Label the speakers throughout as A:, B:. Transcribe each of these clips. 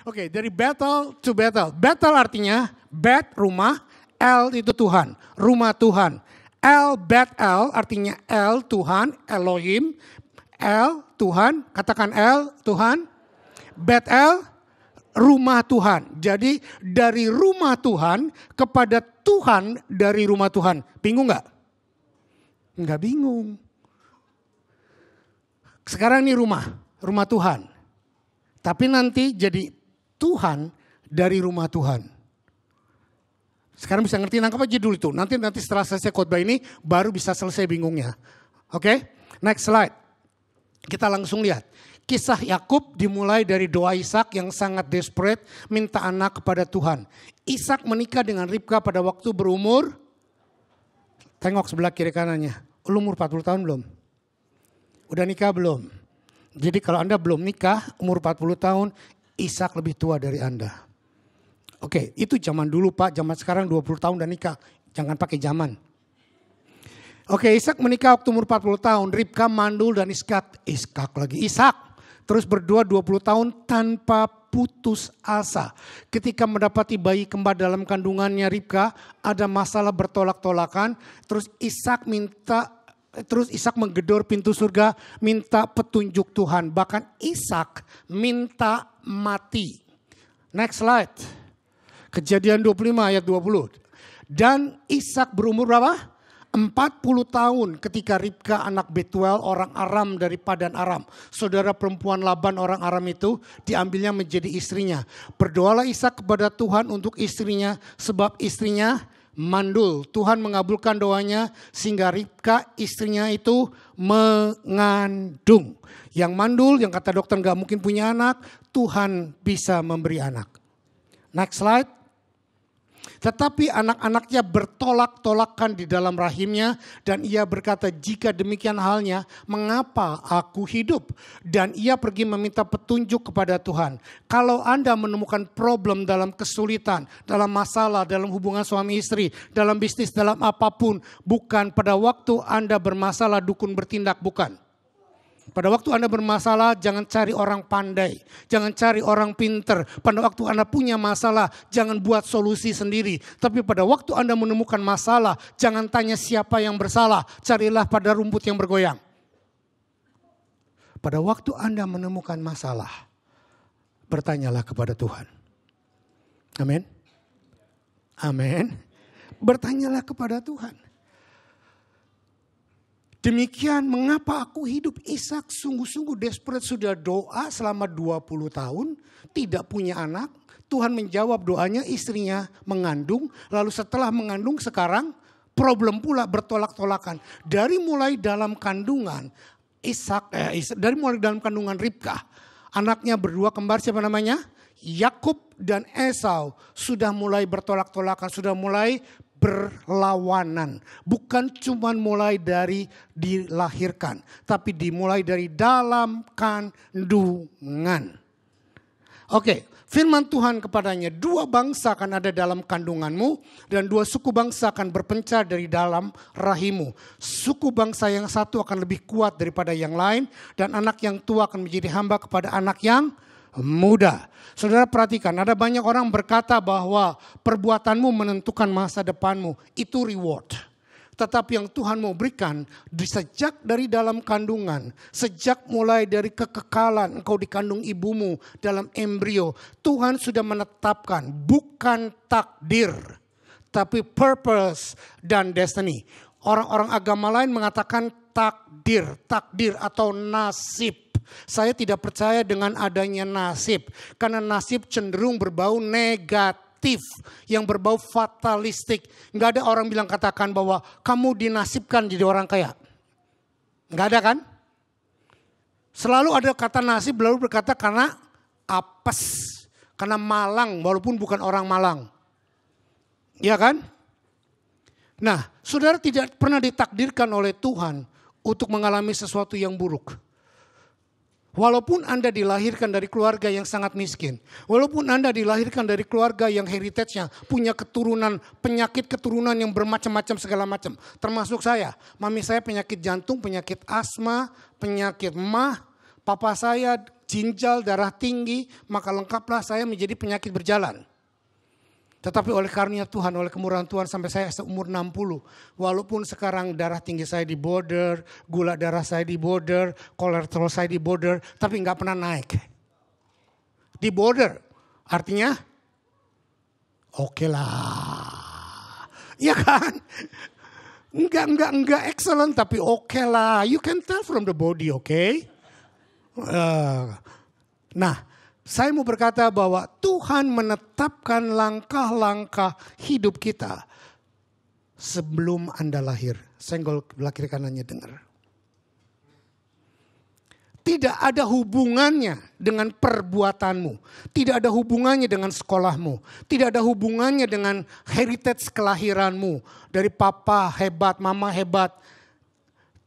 A: Oke, okay, dari battle to battle. Battle artinya bat rumah, L itu Tuhan, rumah Tuhan. L bat L artinya L Tuhan, Elohim. L Tuhan, katakan L Tuhan. bat L rumah Tuhan. Jadi dari rumah Tuhan kepada Tuhan dari rumah Tuhan. Bingung nggak? Nggak bingung. Sekarang ini rumah, rumah Tuhan. Tapi nanti jadi Tuhan dari rumah Tuhan. Sekarang bisa ngerti nangkap aja dulu itu. Nanti nanti setelah selesai khotbah ini baru bisa selesai bingungnya. Oke? Okay? Next slide. Kita langsung lihat. Kisah Yakub dimulai dari doa Ishak yang sangat desperate minta anak kepada Tuhan. Ishak menikah dengan Ribka pada waktu berumur tengok sebelah kiri kanannya. umur 40 tahun belum? Udah nikah belum? Jadi kalau Anda belum nikah, umur 40 tahun, Ishak lebih tua dari Anda. Oke, itu zaman dulu Pak, zaman sekarang 20 tahun dan nikah. Jangan pakai zaman. Oke, Ishak menikah waktu umur 40 tahun. Ribka mandul dan Iskak. Iskak lagi, Ishak. Terus berdua 20 tahun tanpa putus asa. Ketika mendapati bayi kembar dalam kandungannya Ribka, ada masalah bertolak-tolakan. Terus Ishak minta Terus Ishak menggedor pintu surga, minta petunjuk Tuhan. Bahkan Ishak minta mati. Next slide. Kejadian 25 ayat 20. Dan Ishak berumur berapa? 40 tahun ketika Ribka anak Betuel orang Aram dari Padan Aram. Saudara perempuan Laban orang Aram itu diambilnya menjadi istrinya. Berdoalah Ishak kepada Tuhan untuk istrinya sebab istrinya mandul. Tuhan mengabulkan doanya sehingga Ribka istrinya itu mengandung. Yang mandul, yang kata dokter nggak mungkin punya anak, Tuhan bisa memberi anak. Next slide. Tetapi anak-anaknya bertolak-tolakan di dalam rahimnya dan ia berkata, jika demikian halnya, mengapa aku hidup? Dan ia pergi meminta petunjuk kepada Tuhan. Kalau Anda menemukan problem dalam kesulitan, dalam masalah, dalam hubungan suami istri, dalam bisnis, dalam apapun, bukan pada waktu Anda bermasalah dukun bertindak, bukan. Pada waktu Anda bermasalah, jangan cari orang pandai, jangan cari orang pinter. Pada waktu Anda punya masalah, jangan buat solusi sendiri. Tapi pada waktu Anda menemukan masalah, jangan tanya siapa yang bersalah, carilah pada rumput yang bergoyang. Pada waktu Anda menemukan masalah, bertanyalah kepada Tuhan. Amin. Amin. Bertanyalah kepada Tuhan. Demikian mengapa aku hidup Ishak sungguh-sungguh desperate sudah doa selama 20 tahun tidak punya anak. Tuhan menjawab doanya istrinya mengandung lalu setelah mengandung sekarang problem pula bertolak-tolakan. Dari mulai dalam kandungan Ishak eh, Isak, dari mulai dalam kandungan Ribka anaknya berdua kembar siapa namanya? Yakub dan Esau sudah mulai bertolak-tolakan, sudah mulai berlawanan. Bukan cuma mulai dari dilahirkan, tapi dimulai dari dalam kandungan. Oke, firman Tuhan kepadanya, dua bangsa akan ada dalam kandunganmu dan dua suku bangsa akan berpencar dari dalam rahimu. Suku bangsa yang satu akan lebih kuat daripada yang lain dan anak yang tua akan menjadi hamba kepada anak yang lain muda. Saudara perhatikan, ada banyak orang berkata bahwa perbuatanmu menentukan masa depanmu. Itu reward. Tetapi yang Tuhan mau berikan sejak dari dalam kandungan, sejak mulai dari kekekalan engkau dikandung ibumu dalam embrio, Tuhan sudah menetapkan bukan takdir, tapi purpose dan destiny. Orang-orang agama lain mengatakan takdir, takdir atau nasib saya tidak percaya dengan adanya nasib. Karena nasib cenderung berbau negatif. Yang berbau fatalistik. Nggak ada orang bilang katakan bahwa kamu dinasibkan jadi orang kaya. Nggak ada kan? Selalu ada kata nasib, lalu berkata karena apes. Karena malang, walaupun bukan orang malang. Ya kan? Nah, saudara tidak pernah ditakdirkan oleh Tuhan untuk mengalami sesuatu yang buruk. Walaupun Anda dilahirkan dari keluarga yang sangat miskin, walaupun Anda dilahirkan dari keluarga yang heritage-nya punya keturunan penyakit keturunan yang bermacam-macam segala macam, termasuk saya. Mami saya penyakit jantung, penyakit asma, penyakit mah, papa saya ginjal darah tinggi, maka lengkaplah saya menjadi penyakit berjalan. Tetapi oleh karunia Tuhan, oleh kemurahan Tuhan sampai saya seumur 60. Walaupun sekarang darah tinggi saya di border, gula darah saya di border, kolesterol saya di border, tapi nggak pernah naik. Di border, artinya oke okay lah. Iya kan? Enggak, enggak, enggak excellent tapi oke okay lah. You can tell from the body, oke? Okay? Uh, eh, nah, saya mau berkata bahwa Tuhan menetapkan langkah-langkah hidup kita sebelum Anda lahir. Senggol belah kiri kanannya dengar. Tidak ada hubungannya dengan perbuatanmu. Tidak ada hubungannya dengan sekolahmu. Tidak ada hubungannya dengan heritage kelahiranmu. Dari papa hebat, mama hebat,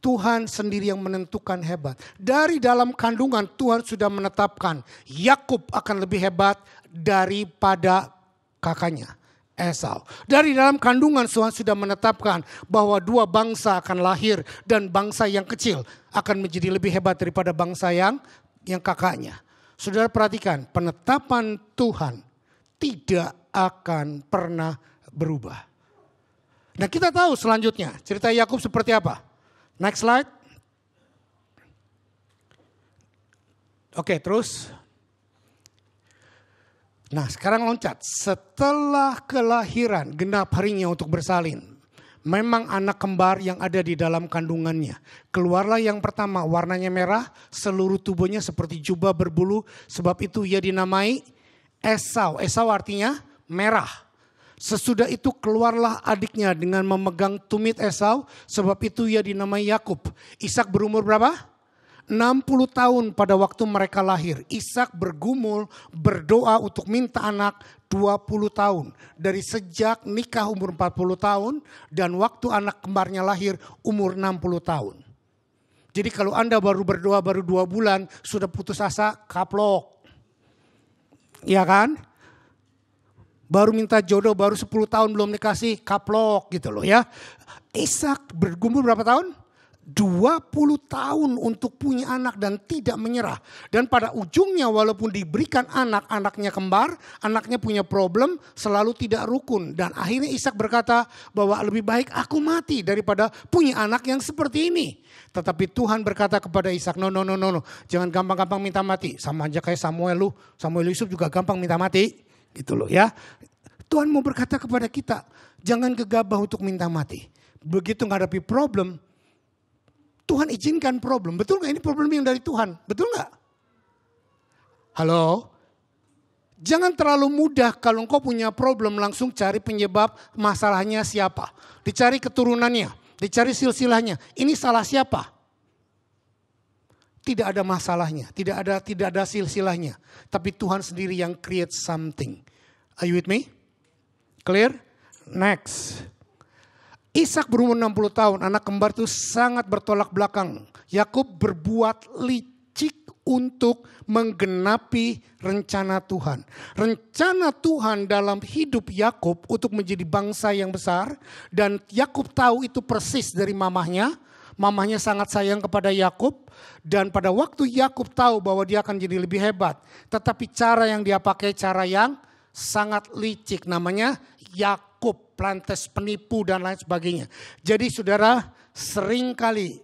A: Tuhan sendiri yang menentukan hebat. Dari dalam kandungan Tuhan sudah menetapkan Yakub akan lebih hebat daripada kakaknya Esau. Dari dalam kandungan Tuhan sudah menetapkan bahwa dua bangsa akan lahir dan bangsa yang kecil akan menjadi lebih hebat daripada bangsa yang yang kakaknya. Saudara perhatikan, penetapan Tuhan tidak akan pernah berubah. Nah, kita tahu selanjutnya cerita Yakub seperti apa. Next slide. Oke, terus. Nah, sekarang loncat. Setelah kelahiran, genap harinya untuk bersalin. Memang anak kembar yang ada di dalam kandungannya. Keluarlah yang pertama, warnanya merah, seluruh tubuhnya seperti jubah berbulu. Sebab itu ia dinamai Esau. Esau artinya merah. Sesudah itu keluarlah adiknya dengan memegang tumit Esau, sebab itu ia dinamai Yakub. Ishak berumur berapa? 60 tahun pada waktu mereka lahir. Ishak bergumul berdoa untuk minta anak 20 tahun. Dari sejak nikah umur 40 tahun dan waktu anak kembarnya lahir umur 60 tahun. Jadi kalau Anda baru berdoa baru dua bulan sudah putus asa kaplok. ya kan? baru minta jodoh, baru 10 tahun belum dikasih kaplok gitu loh ya. Ishak bergumul berapa tahun? 20 tahun untuk punya anak dan tidak menyerah. Dan pada ujungnya walaupun diberikan anak, anaknya kembar, anaknya punya problem, selalu tidak rukun. Dan akhirnya Ishak berkata bahwa lebih baik aku mati daripada punya anak yang seperti ini. Tetapi Tuhan berkata kepada Ishak, no, no, no, no, no. Jangan gampang-gampang minta mati. Sama aja kayak Samuel lu, Samuel Yusuf juga gampang minta mati. Gitu loh ya. Tuhan mau berkata kepada kita, jangan gegabah untuk minta mati. Begitu menghadapi problem, Tuhan izinkan problem. Betul nggak ini problem yang dari Tuhan? Betul nggak? Halo? Jangan terlalu mudah kalau engkau punya problem langsung cari penyebab masalahnya siapa. Dicari keturunannya, dicari silsilahnya. Ini salah siapa? Tidak ada masalahnya, tidak ada tidak ada silsilahnya. Tapi Tuhan sendiri yang create something. Are you with me? Clear? Next. Ishak berumur 60 tahun, anak kembar itu sangat bertolak belakang. Yakub berbuat licik untuk menggenapi rencana Tuhan. Rencana Tuhan dalam hidup Yakub untuk menjadi bangsa yang besar dan Yakub tahu itu persis dari mamahnya Mamanya sangat sayang kepada Yakub dan pada waktu Yakub tahu bahwa dia akan jadi lebih hebat, tetapi cara yang dia pakai cara yang sangat licik namanya Yakub, plantes penipu dan lain sebagainya. Jadi saudara, sering kali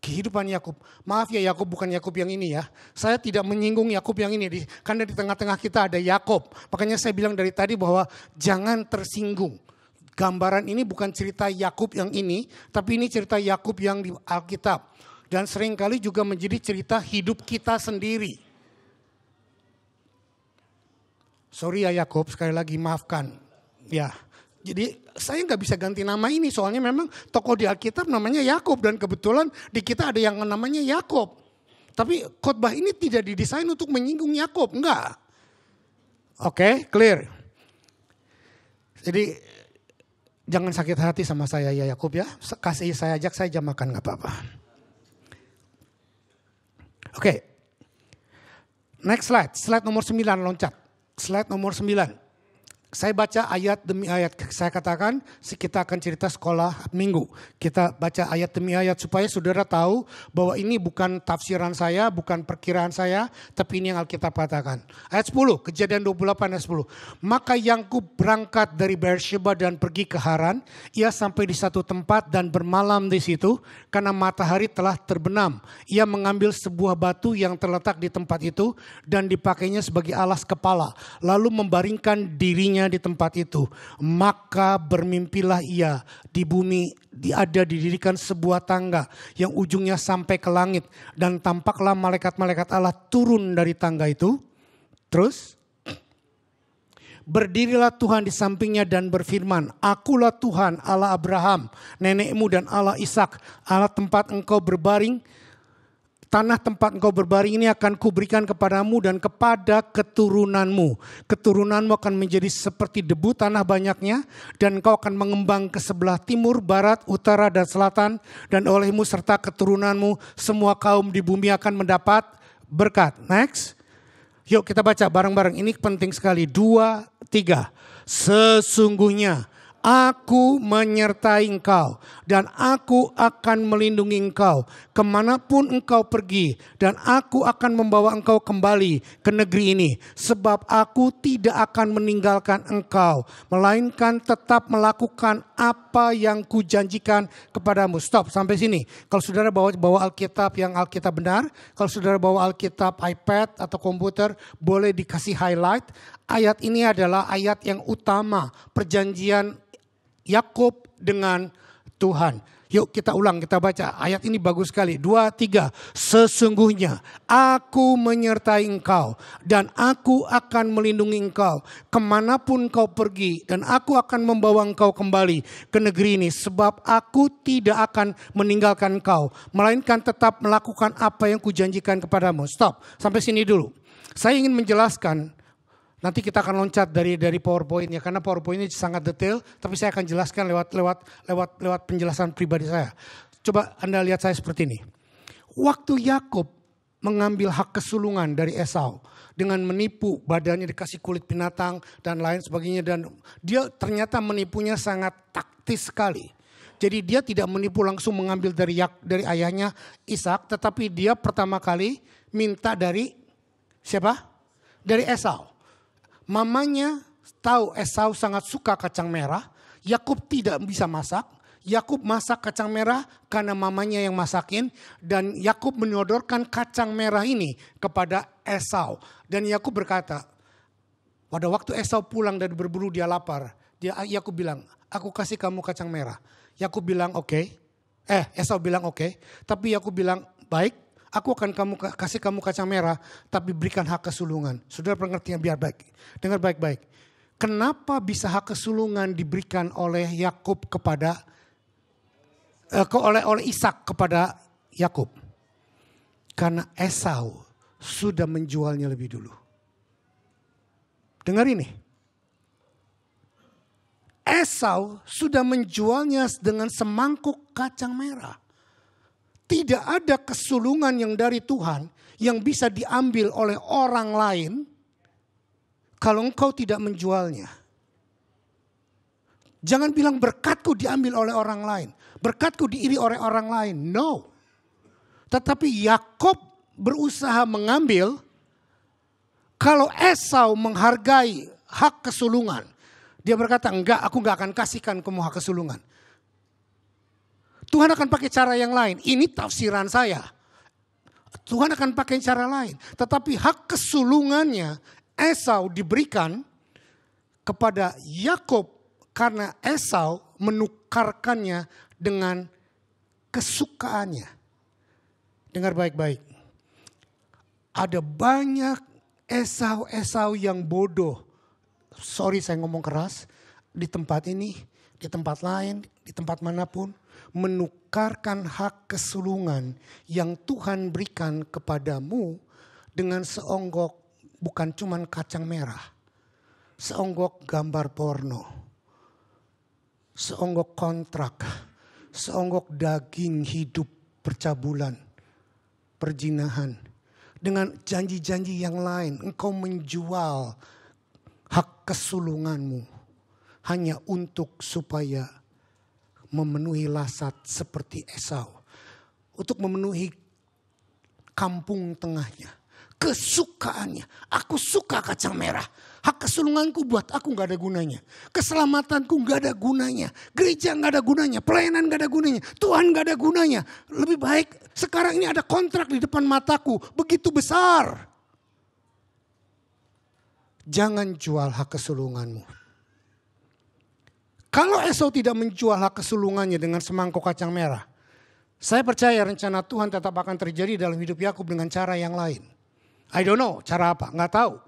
A: kehidupan Yakub. Maaf ya Yakub bukan Yakub yang ini ya. Saya tidak menyinggung Yakub yang ini di, karena di tengah-tengah kita ada Yakub. Makanya saya bilang dari tadi bahwa jangan tersinggung gambaran ini bukan cerita Yakub yang ini, tapi ini cerita Yakub yang di Alkitab. Dan seringkali juga menjadi cerita hidup kita sendiri. Sorry ya Yakub, sekali lagi maafkan. Ya, jadi saya nggak bisa ganti nama ini soalnya memang tokoh di Alkitab namanya Yakub dan kebetulan di kita ada yang namanya Yakub. Tapi khotbah ini tidak didesain untuk menyinggung Yakub, enggak. Oke, okay, clear. Jadi Jangan sakit hati sama saya ya Yakub ya. Kasih saya ajak saya jam makan nggak apa-apa. Oke. Okay. Next slide, slide nomor 9 loncat. Slide nomor 9. Saya baca ayat demi ayat. Saya katakan kita akan cerita sekolah minggu. Kita baca ayat demi ayat supaya saudara tahu bahwa ini bukan tafsiran saya, bukan perkiraan saya, tapi ini yang Alkitab katakan. Ayat 10, kejadian 28 ayat 10. Maka Yangku berangkat dari Beersheba dan pergi ke Haran. Ia sampai di satu tempat dan bermalam di situ karena matahari telah terbenam. Ia mengambil sebuah batu yang terletak di tempat itu dan dipakainya sebagai alas kepala. Lalu membaringkan dirinya semuanya di tempat itu. Maka bermimpilah ia di bumi ada didirikan sebuah tangga yang ujungnya sampai ke langit. Dan tampaklah malaikat-malaikat Allah turun dari tangga itu. Terus berdirilah Tuhan di sampingnya dan berfirman, Akulah Tuhan Allah Abraham, nenekmu dan Allah Ishak, Allah tempat engkau berbaring Tanah tempat engkau berbaring ini akan kuberikan kepadamu dan kepada keturunanmu. Keturunanmu akan menjadi seperti debu tanah banyaknya dan engkau akan mengembang ke sebelah timur, barat, utara, dan selatan. Dan olehmu serta keturunanmu semua kaum di bumi akan mendapat berkat. Next. Yuk kita baca bareng-bareng. Ini penting sekali. Dua, tiga. Sesungguhnya Aku menyertai engkau dan aku akan melindungi engkau kemanapun engkau pergi dan aku akan membawa engkau kembali ke negeri ini sebab aku tidak akan meninggalkan engkau melainkan tetap melakukan apa yang kujanjikan kepadamu. Stop sampai sini. Kalau saudara bawa bawa Alkitab yang Alkitab benar, kalau saudara bawa Alkitab iPad atau komputer boleh dikasih highlight Ayat ini adalah ayat yang utama perjanjian Yakub dengan Tuhan. Yuk kita ulang, kita baca. Ayat ini bagus sekali. Dua, tiga. Sesungguhnya aku menyertai engkau dan aku akan melindungi engkau kemanapun kau pergi dan aku akan membawa engkau kembali ke negeri ini sebab aku tidak akan meninggalkan engkau melainkan tetap melakukan apa yang kujanjikan kepadamu. Stop, sampai sini dulu. Saya ingin menjelaskan Nanti kita akan loncat dari dari PowerPoint ya karena PowerPoint ini sangat detail, tapi saya akan jelaskan lewat lewat lewat lewat penjelasan pribadi saya. Coba Anda lihat saya seperti ini. Waktu Yakub mengambil hak kesulungan dari Esau dengan menipu badannya dikasih kulit binatang dan lain sebagainya dan dia ternyata menipunya sangat taktis sekali. Jadi dia tidak menipu langsung mengambil dari yak, dari ayahnya Ishak, tetapi dia pertama kali minta dari siapa? Dari Esau. Mamanya tahu Esau sangat suka kacang merah. Yakub tidak bisa masak. Yakub masak kacang merah karena mamanya yang masakin dan Yakub menyodorkan kacang merah ini kepada Esau. Dan Yakub berkata, pada waktu Esau pulang dari berburu dia lapar. Dia Yakub bilang, "Aku kasih kamu kacang merah." Yakub bilang, "Oke." Okay. Eh, Esau bilang, "Oke." Okay. Tapi Yakub bilang, "Baik, Aku akan kamu kasih kamu kacang merah, tapi berikan hak kesulungan. Saudara pengertian biar baik. Dengar baik-baik. Kenapa bisa hak kesulungan diberikan oleh Yakub kepada eh, ke, oleh oleh Ishak kepada Yakub? Karena Esau sudah menjualnya lebih dulu. Dengar ini. Esau sudah menjualnya dengan semangkuk kacang merah. Tidak ada kesulungan yang dari Tuhan yang bisa diambil oleh orang lain kalau engkau tidak menjualnya. Jangan bilang berkatku diambil oleh orang lain, berkatku diiri oleh orang lain. No. Tetapi Yakob berusaha mengambil kalau Esau menghargai hak kesulungan. Dia berkata, enggak aku enggak akan kasihkan kamu hak kesulungan. Tuhan akan pakai cara yang lain. Ini tafsiran saya. Tuhan akan pakai cara lain. Tetapi hak kesulungannya Esau diberikan kepada Yakob karena Esau menukarkannya dengan kesukaannya. Dengar baik-baik. Ada banyak Esau-Esau yang bodoh. Sorry saya ngomong keras. Di tempat ini, di tempat lain, di tempat manapun menukarkan hak kesulungan yang Tuhan berikan kepadamu dengan seonggok bukan cuman kacang merah. Seonggok gambar porno. Seonggok kontrak. Seonggok daging hidup percabulan. Perjinahan. Dengan janji-janji yang lain. Engkau menjual hak kesulunganmu. Hanya untuk supaya memenuhi lasat seperti Esau. Untuk memenuhi kampung tengahnya. Kesukaannya. Aku suka kacang merah. Hak kesulunganku buat aku gak ada gunanya. Keselamatanku gak ada gunanya. Gereja gak ada gunanya. Pelayanan gak ada gunanya. Tuhan gak ada gunanya. Lebih baik sekarang ini ada kontrak di depan mataku. Begitu besar. Jangan jual hak kesulunganmu kalau Esau tidak menjual hak kesulungannya dengan semangkuk kacang merah, saya percaya rencana Tuhan tetap akan terjadi dalam hidup Yakub dengan cara yang lain. I don't know cara apa, nggak tahu.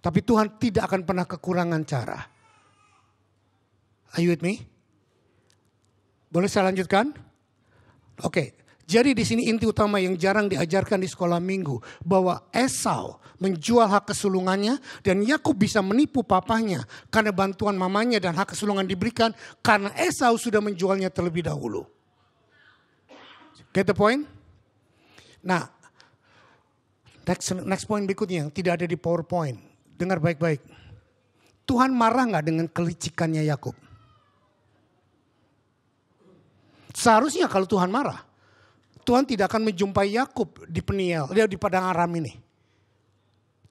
A: Tapi Tuhan tidak akan pernah kekurangan cara. Are you with me? Boleh saya lanjutkan? Oke. Okay. Jadi di sini inti utama yang jarang diajarkan di sekolah minggu bahwa Esau menjual hak kesulungannya dan Yakub bisa menipu papanya karena bantuan mamanya dan hak kesulungan diberikan karena Esau sudah menjualnya terlebih dahulu. Get the point? Nah, next next point berikutnya yang tidak ada di PowerPoint. Dengar baik-baik. Tuhan marah nggak dengan kelicikannya Yakub? Seharusnya kalau Tuhan marah, Tuhan tidak akan menjumpai Yakub di Peniel, dia di padang Aram ini.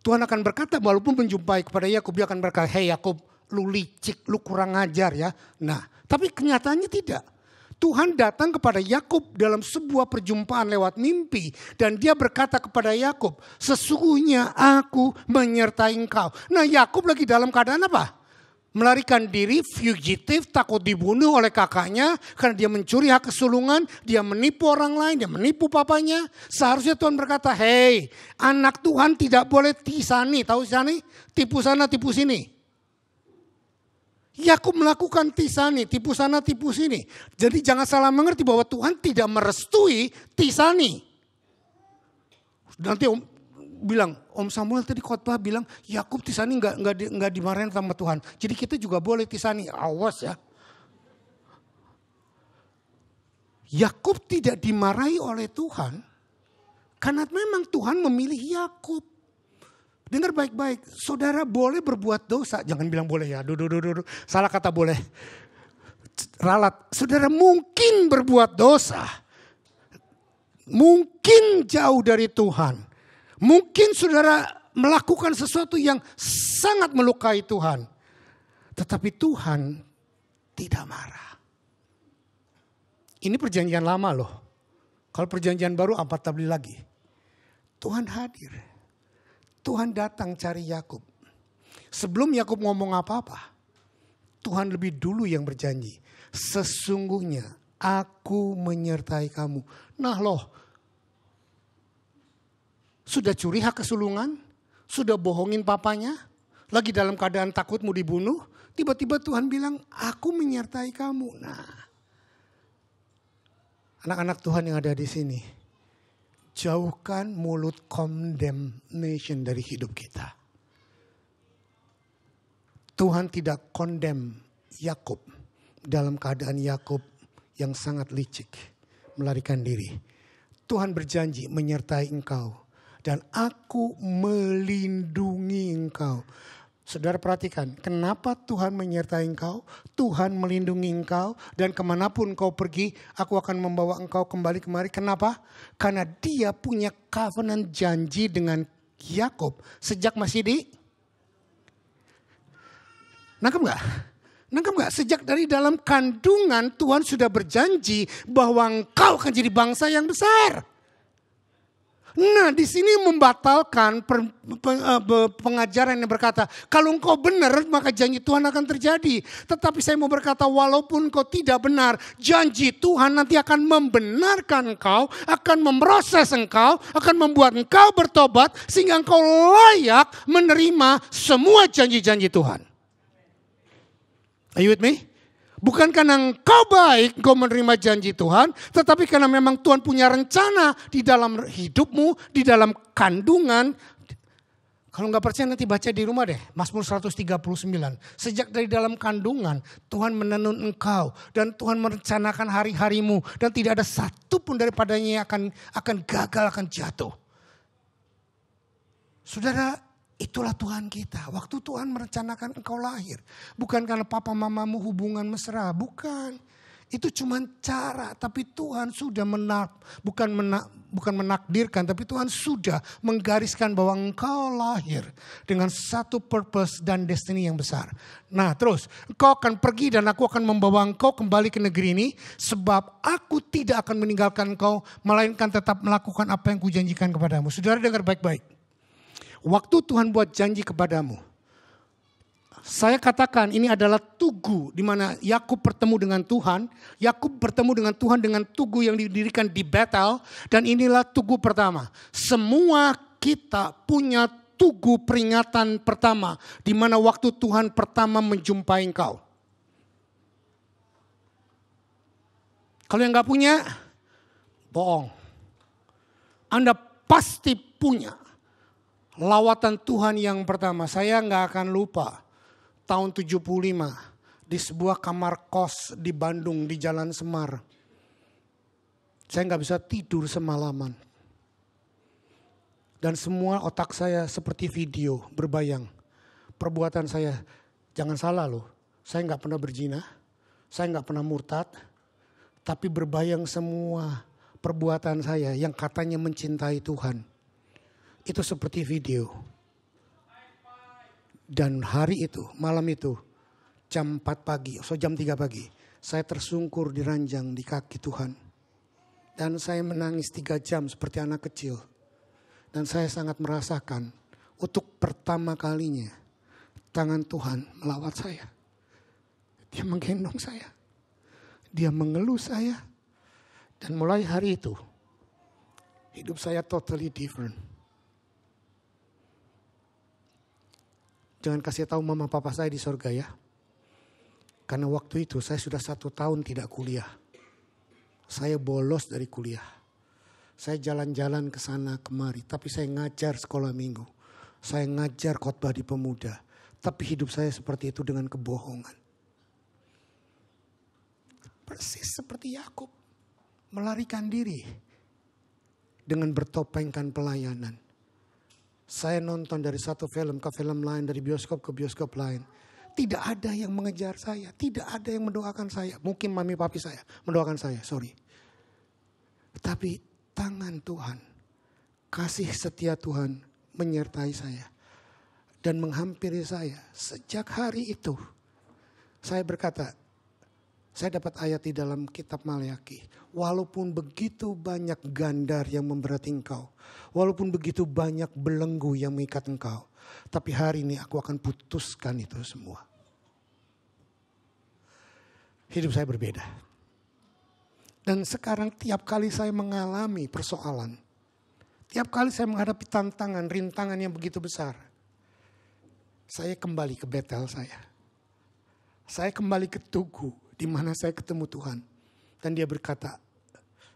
A: Tuhan akan berkata walaupun menjumpai kepada Yakub, dia akan berkata, "Hei Yakub, lu licik, lu kurang ajar ya." Nah, tapi kenyataannya tidak. Tuhan datang kepada Yakub dalam sebuah perjumpaan lewat mimpi dan dia berkata kepada Yakub, "Sesungguhnya aku menyertai engkau." Nah, Yakub lagi dalam keadaan apa? melarikan diri, fugitif, takut dibunuh oleh kakaknya karena dia mencuri hak kesulungan, dia menipu orang lain, dia menipu papanya. Seharusnya Tuhan berkata, hei anak Tuhan tidak boleh tisani, tahu tisani? Tipu sana, tipu sini. ya aku melakukan tisani, tipu sana, tipu sini. Jadi jangan salah mengerti bahwa Tuhan tidak merestui tisani. Nanti bilang Om Samuel tadi khotbah bilang Yakub Tisani nggak nggak di, nggak dimarahin sama Tuhan. Jadi kita juga boleh Tisani, awas ya. Yakub tidak dimarahi oleh Tuhan karena memang Tuhan memilih Yakub. Dengar baik-baik, saudara boleh berbuat dosa. Jangan bilang boleh ya, duh, duduk, duduk. salah kata boleh. Ralat, saudara mungkin berbuat dosa. Mungkin jauh dari Tuhan. Mungkin saudara melakukan sesuatu yang sangat melukai Tuhan. Tetapi Tuhan tidak marah. Ini perjanjian lama loh. Kalau perjanjian baru apa tabli lagi? Tuhan hadir. Tuhan datang cari Yakub. Sebelum Yakub ngomong apa-apa, Tuhan lebih dulu yang berjanji. Sesungguhnya aku menyertai kamu. Nah loh, sudah curi hak kesulungan? Sudah bohongin papanya? Lagi dalam keadaan takut mau dibunuh? Tiba-tiba Tuhan bilang, aku menyertai kamu. Nah, anak-anak Tuhan yang ada di sini, jauhkan mulut condemnation dari hidup kita. Tuhan tidak condemn Yakub dalam keadaan Yakub yang sangat licik, melarikan diri. Tuhan berjanji menyertai engkau dan aku melindungi engkau. Saudara perhatikan, kenapa Tuhan menyertai engkau, Tuhan melindungi engkau, dan kemanapun engkau pergi, aku akan membawa engkau kembali kemari. Kenapa? Karena dia punya covenant janji dengan Yakob sejak masih di... Nangkep nggak? Nangkep nggak? Sejak dari dalam kandungan Tuhan sudah berjanji bahwa engkau akan jadi bangsa yang besar. Nah, di sini membatalkan per, eh, pe, pengajaran yang berkata, "Kalau engkau benar, maka janji Tuhan akan terjadi." Tetapi saya mau berkata, walaupun engkau tidak benar, janji Tuhan nanti akan membenarkan engkau, akan memproses engkau, akan membuat engkau bertobat sehingga engkau layak menerima semua janji-janji Tuhan. Are you with me? Bukan karena engkau baik, engkau menerima janji Tuhan, tetapi karena memang Tuhan punya rencana di dalam hidupmu, di dalam kandungan. Kalau nggak percaya nanti baca di rumah deh, Mazmur 139. Sejak dari dalam kandungan, Tuhan menenun engkau dan Tuhan merencanakan hari-harimu dan tidak ada satu pun daripadanya yang akan akan gagal, akan jatuh. Saudara, Itulah Tuhan kita. Waktu Tuhan merencanakan engkau lahir. Bukan karena papa mamamu hubungan mesra. Bukan. Itu cuma cara. Tapi Tuhan sudah menak, bukan, menak, bukan menakdirkan. Tapi Tuhan sudah menggariskan bahwa engkau lahir. Dengan satu purpose dan destiny yang besar. Nah terus. Engkau akan pergi dan aku akan membawa engkau kembali ke negeri ini. Sebab aku tidak akan meninggalkan engkau. Melainkan tetap melakukan apa yang kujanjikan kepadamu. Saudara dengar baik-baik. Waktu Tuhan buat janji kepadamu, saya katakan ini adalah tugu di mana Yakub bertemu dengan Tuhan. Yakub bertemu dengan Tuhan dengan tugu yang didirikan di Betel dan inilah tugu pertama. Semua kita punya tugu peringatan pertama di mana waktu Tuhan pertama menjumpai engkau. Kalau yang nggak punya, bohong. Anda pasti punya lawatan Tuhan yang pertama. Saya nggak akan lupa tahun 75 di sebuah kamar kos di Bandung di Jalan Semar. Saya nggak bisa tidur semalaman. Dan semua otak saya seperti video berbayang. Perbuatan saya, jangan salah loh. Saya nggak pernah berzina, saya nggak pernah murtad. Tapi berbayang semua perbuatan saya yang katanya mencintai Tuhan itu seperti video. Dan hari itu, malam itu, jam 4 pagi, so jam 3 pagi, saya tersungkur di ranjang di kaki Tuhan. Dan saya menangis tiga jam seperti anak kecil. Dan saya sangat merasakan untuk pertama kalinya tangan Tuhan melawat saya. Dia menggendong saya. Dia mengeluh saya. Dan mulai hari itu, hidup saya totally different Jangan kasih tahu mama papa saya di surga ya. Karena waktu itu saya sudah satu tahun tidak kuliah. Saya bolos dari kuliah. Saya jalan-jalan ke sana kemari. Tapi saya ngajar sekolah minggu. Saya ngajar khotbah di pemuda. Tapi hidup saya seperti itu dengan kebohongan. Persis seperti Yakub melarikan diri dengan bertopengkan pelayanan. Saya nonton dari satu film ke film lain, dari bioskop ke bioskop lain. Tidak ada yang mengejar saya, tidak ada yang mendoakan saya. Mungkin mami papi saya mendoakan saya, sorry. Tapi tangan Tuhan, kasih setia Tuhan menyertai saya dan menghampiri saya. Sejak hari itu, saya berkata, saya dapat ayat di dalam kitab Maliaki. Walaupun begitu banyak gandar yang memberatkan engkau. Walaupun begitu banyak belenggu yang mengikat engkau. Tapi hari ini aku akan putuskan itu semua. Hidup saya berbeda. Dan sekarang tiap kali saya mengalami persoalan. Tiap kali saya menghadapi tantangan, rintangan yang begitu besar. Saya kembali ke Betel saya. Saya kembali ke Tugu di mana saya ketemu Tuhan. Dan dia berkata,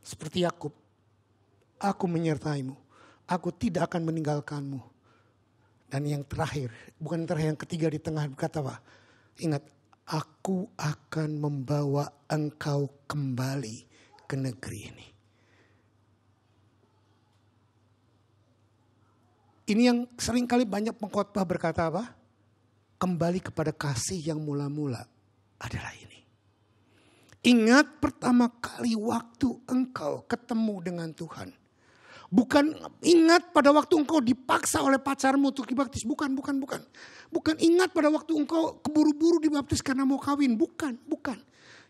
A: seperti Yakub, aku menyertaimu, aku tidak akan meninggalkanmu. Dan yang terakhir, bukan yang terakhir, yang ketiga di tengah berkata apa? Ingat, aku akan membawa engkau kembali ke negeri ini. Ini yang seringkali banyak pengkhotbah berkata apa? Kembali kepada kasih yang mula-mula adalah ini. Ingat pertama kali waktu engkau ketemu dengan Tuhan. Bukan ingat pada waktu engkau dipaksa oleh pacarmu untuk dibaptis. Bukan, bukan, bukan. Bukan ingat pada waktu engkau keburu-buru dibaptis karena mau kawin. Bukan, bukan.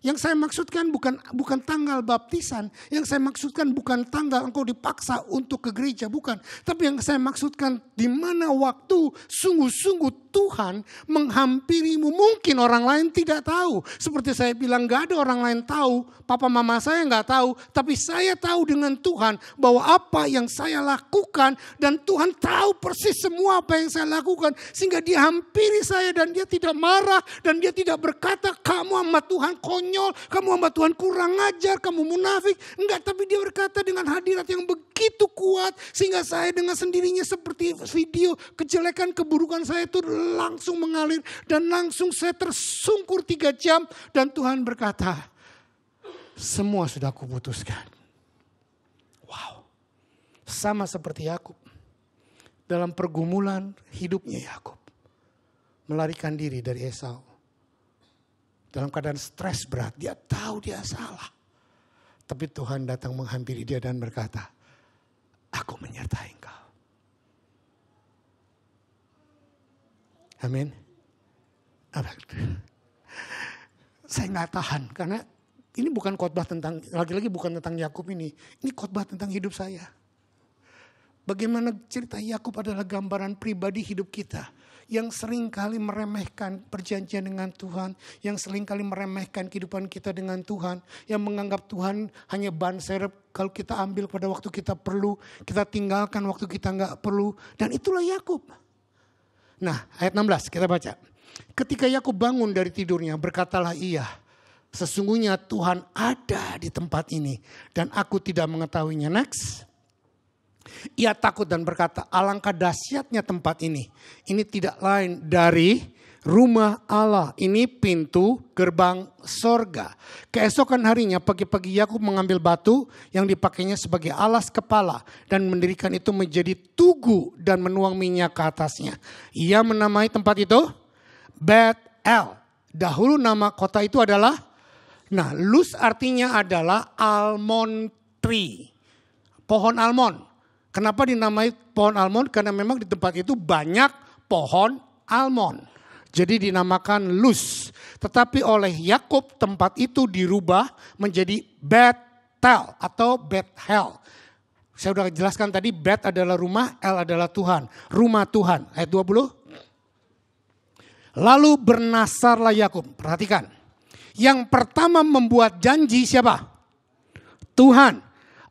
A: Yang saya maksudkan bukan bukan tanggal baptisan, yang saya maksudkan bukan tanggal engkau dipaksa untuk ke gereja, bukan. Tapi yang saya maksudkan di mana waktu sungguh-sungguh Tuhan menghampirimu. Mungkin orang lain tidak tahu. Seperti saya bilang gak ada orang lain tahu, papa mama saya nggak tahu, tapi saya tahu dengan Tuhan bahwa apa yang saya lakukan dan Tuhan tahu persis semua apa yang saya lakukan sehingga dia hampiri saya dan dia tidak marah dan dia tidak berkata kamu amat Tuhan konyol konyol, kamu hamba Tuhan kurang ajar, kamu munafik. Enggak, tapi dia berkata dengan hadirat yang begitu kuat sehingga saya dengan sendirinya seperti video kejelekan keburukan saya itu langsung mengalir dan langsung saya tersungkur tiga jam dan Tuhan berkata, semua sudah kuputuskan. Wow. Sama seperti Yakub. Dalam pergumulan hidupnya Yakub melarikan diri dari Esau dalam keadaan stres berat. Dia tahu dia salah. Tapi Tuhan datang menghampiri dia dan berkata, aku menyertai engkau. Amin. Saya nggak tahan karena ini bukan khotbah tentang lagi-lagi bukan tentang Yakub ini. Ini khotbah tentang hidup saya. Bagaimana cerita Yakub adalah gambaran pribadi hidup kita yang sering kali meremehkan perjanjian dengan Tuhan, yang sering kali meremehkan kehidupan kita dengan Tuhan, yang menganggap Tuhan hanya ban serep kalau kita ambil pada waktu kita perlu, kita tinggalkan waktu kita nggak perlu, dan itulah Yakub. Nah, ayat 16 kita baca. Ketika Yakub bangun dari tidurnya, berkatalah ia, sesungguhnya Tuhan ada di tempat ini dan aku tidak mengetahuinya. Next. Ia takut dan berkata, alangkah dahsyatnya tempat ini. Ini tidak lain dari rumah Allah. Ini pintu gerbang sorga. Keesokan harinya pagi-pagi Yakub mengambil batu yang dipakainya sebagai alas kepala dan mendirikan itu menjadi tugu dan menuang minyak ke atasnya. Ia menamai tempat itu Bet El. Dahulu nama kota itu adalah Nah, lus artinya adalah almond tree. Pohon almond. Kenapa dinamai pohon almond? Karena memang di tempat itu banyak pohon almond. Jadi dinamakan Luz. Tetapi oleh Yakub tempat itu dirubah menjadi Bethel atau Bethel. Saya sudah jelaskan tadi Beth adalah rumah, El adalah Tuhan. Rumah Tuhan. Ayat 20. Lalu bernasarlah Yakub. Perhatikan. Yang pertama membuat janji siapa? Tuhan.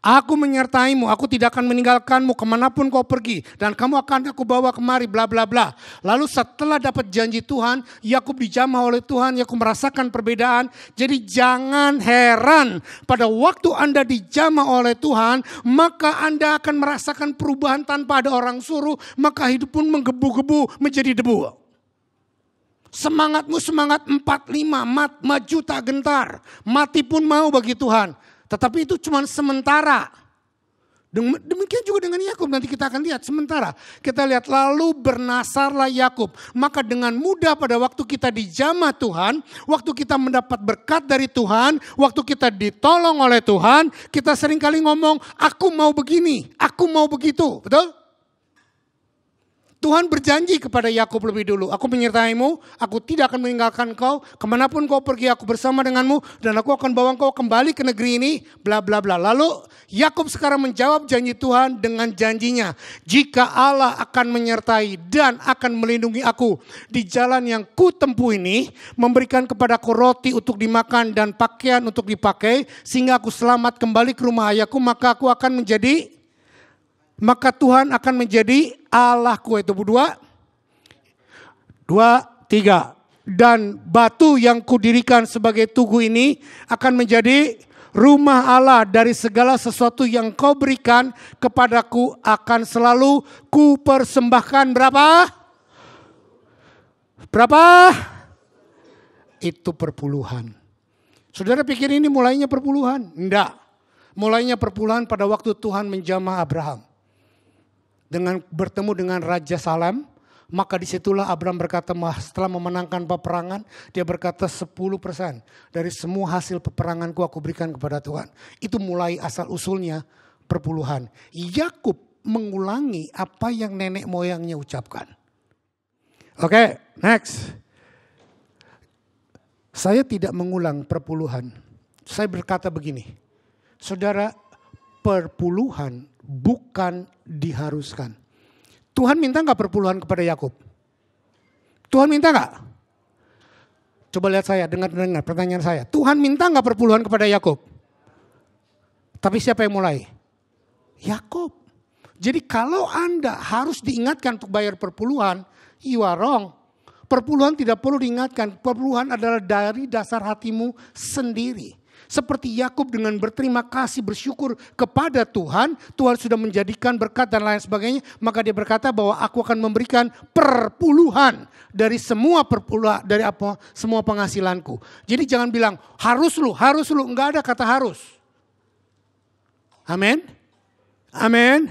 A: Aku menyertaimu, aku tidak akan meninggalkanmu kemanapun kau pergi. Dan kamu akan aku bawa kemari, bla bla bla. Lalu setelah dapat janji Tuhan, Yakub dijamah oleh Tuhan, Yakub merasakan perbedaan. Jadi jangan heran pada waktu Anda dijamah oleh Tuhan, maka Anda akan merasakan perubahan tanpa ada orang suruh, maka hidup pun menggebu-gebu menjadi debu. Semangatmu semangat 45, mat, maju tak gentar. Mati pun mau bagi Tuhan. Tetapi itu cuma sementara. Demikian juga dengan Yakub nanti kita akan lihat sementara. Kita lihat lalu bernasarlah Yakub. Maka dengan mudah pada waktu kita dijamah Tuhan, waktu kita mendapat berkat dari Tuhan, waktu kita ditolong oleh Tuhan, kita seringkali ngomong, aku mau begini, aku mau begitu, betul? Tuhan berjanji kepada Yakub lebih dulu, aku menyertaimu, aku tidak akan meninggalkan kau, kemanapun kau pergi aku bersama denganmu, dan aku akan bawa kau kembali ke negeri ini, bla bla bla. Lalu Yakub sekarang menjawab janji Tuhan dengan janjinya, jika Allah akan menyertai dan akan melindungi aku di jalan yang ku tempuh ini, memberikan kepadaku roti untuk dimakan dan pakaian untuk dipakai, sehingga aku selamat kembali ke rumah ayahku, maka aku akan menjadi, maka Tuhan akan menjadi Allahku. Itu dua, dua, tiga. Dan batu yang kudirikan sebagai tugu ini akan menjadi rumah Allah dari segala sesuatu yang kau berikan kepadaku akan selalu kupersembahkan berapa? Berapa? Itu perpuluhan. Saudara pikir ini mulainya perpuluhan? Enggak. Mulainya perpuluhan pada waktu Tuhan menjamah Abraham dengan bertemu dengan Raja Salam, maka disitulah abraham berkata setelah memenangkan peperangan, dia berkata 10 persen dari semua hasil peperanganku aku berikan kepada Tuhan. Itu mulai asal usulnya perpuluhan. Yakub mengulangi apa yang nenek moyangnya ucapkan. Oke, okay, next. Saya tidak mengulang perpuluhan. Saya berkata begini, saudara perpuluhan bukan diharuskan. Tuhan minta nggak perpuluhan kepada Yakub? Tuhan minta nggak? Coba lihat saya, dengar-dengar pertanyaan saya. Tuhan minta nggak perpuluhan kepada Yakub? Tapi siapa yang mulai? Yakub. Jadi kalau Anda harus diingatkan untuk bayar perpuluhan, you are wrong. Perpuluhan tidak perlu diingatkan. Perpuluhan adalah dari dasar hatimu sendiri. Seperti Yakub dengan berterima kasih bersyukur kepada Tuhan, Tuhan sudah menjadikan berkat dan lain sebagainya, maka dia berkata bahwa aku akan memberikan perpuluhan dari semua perpuluhan dari apa semua penghasilanku. Jadi jangan bilang harus lu, harus lu, enggak ada kata harus. Amin. Amin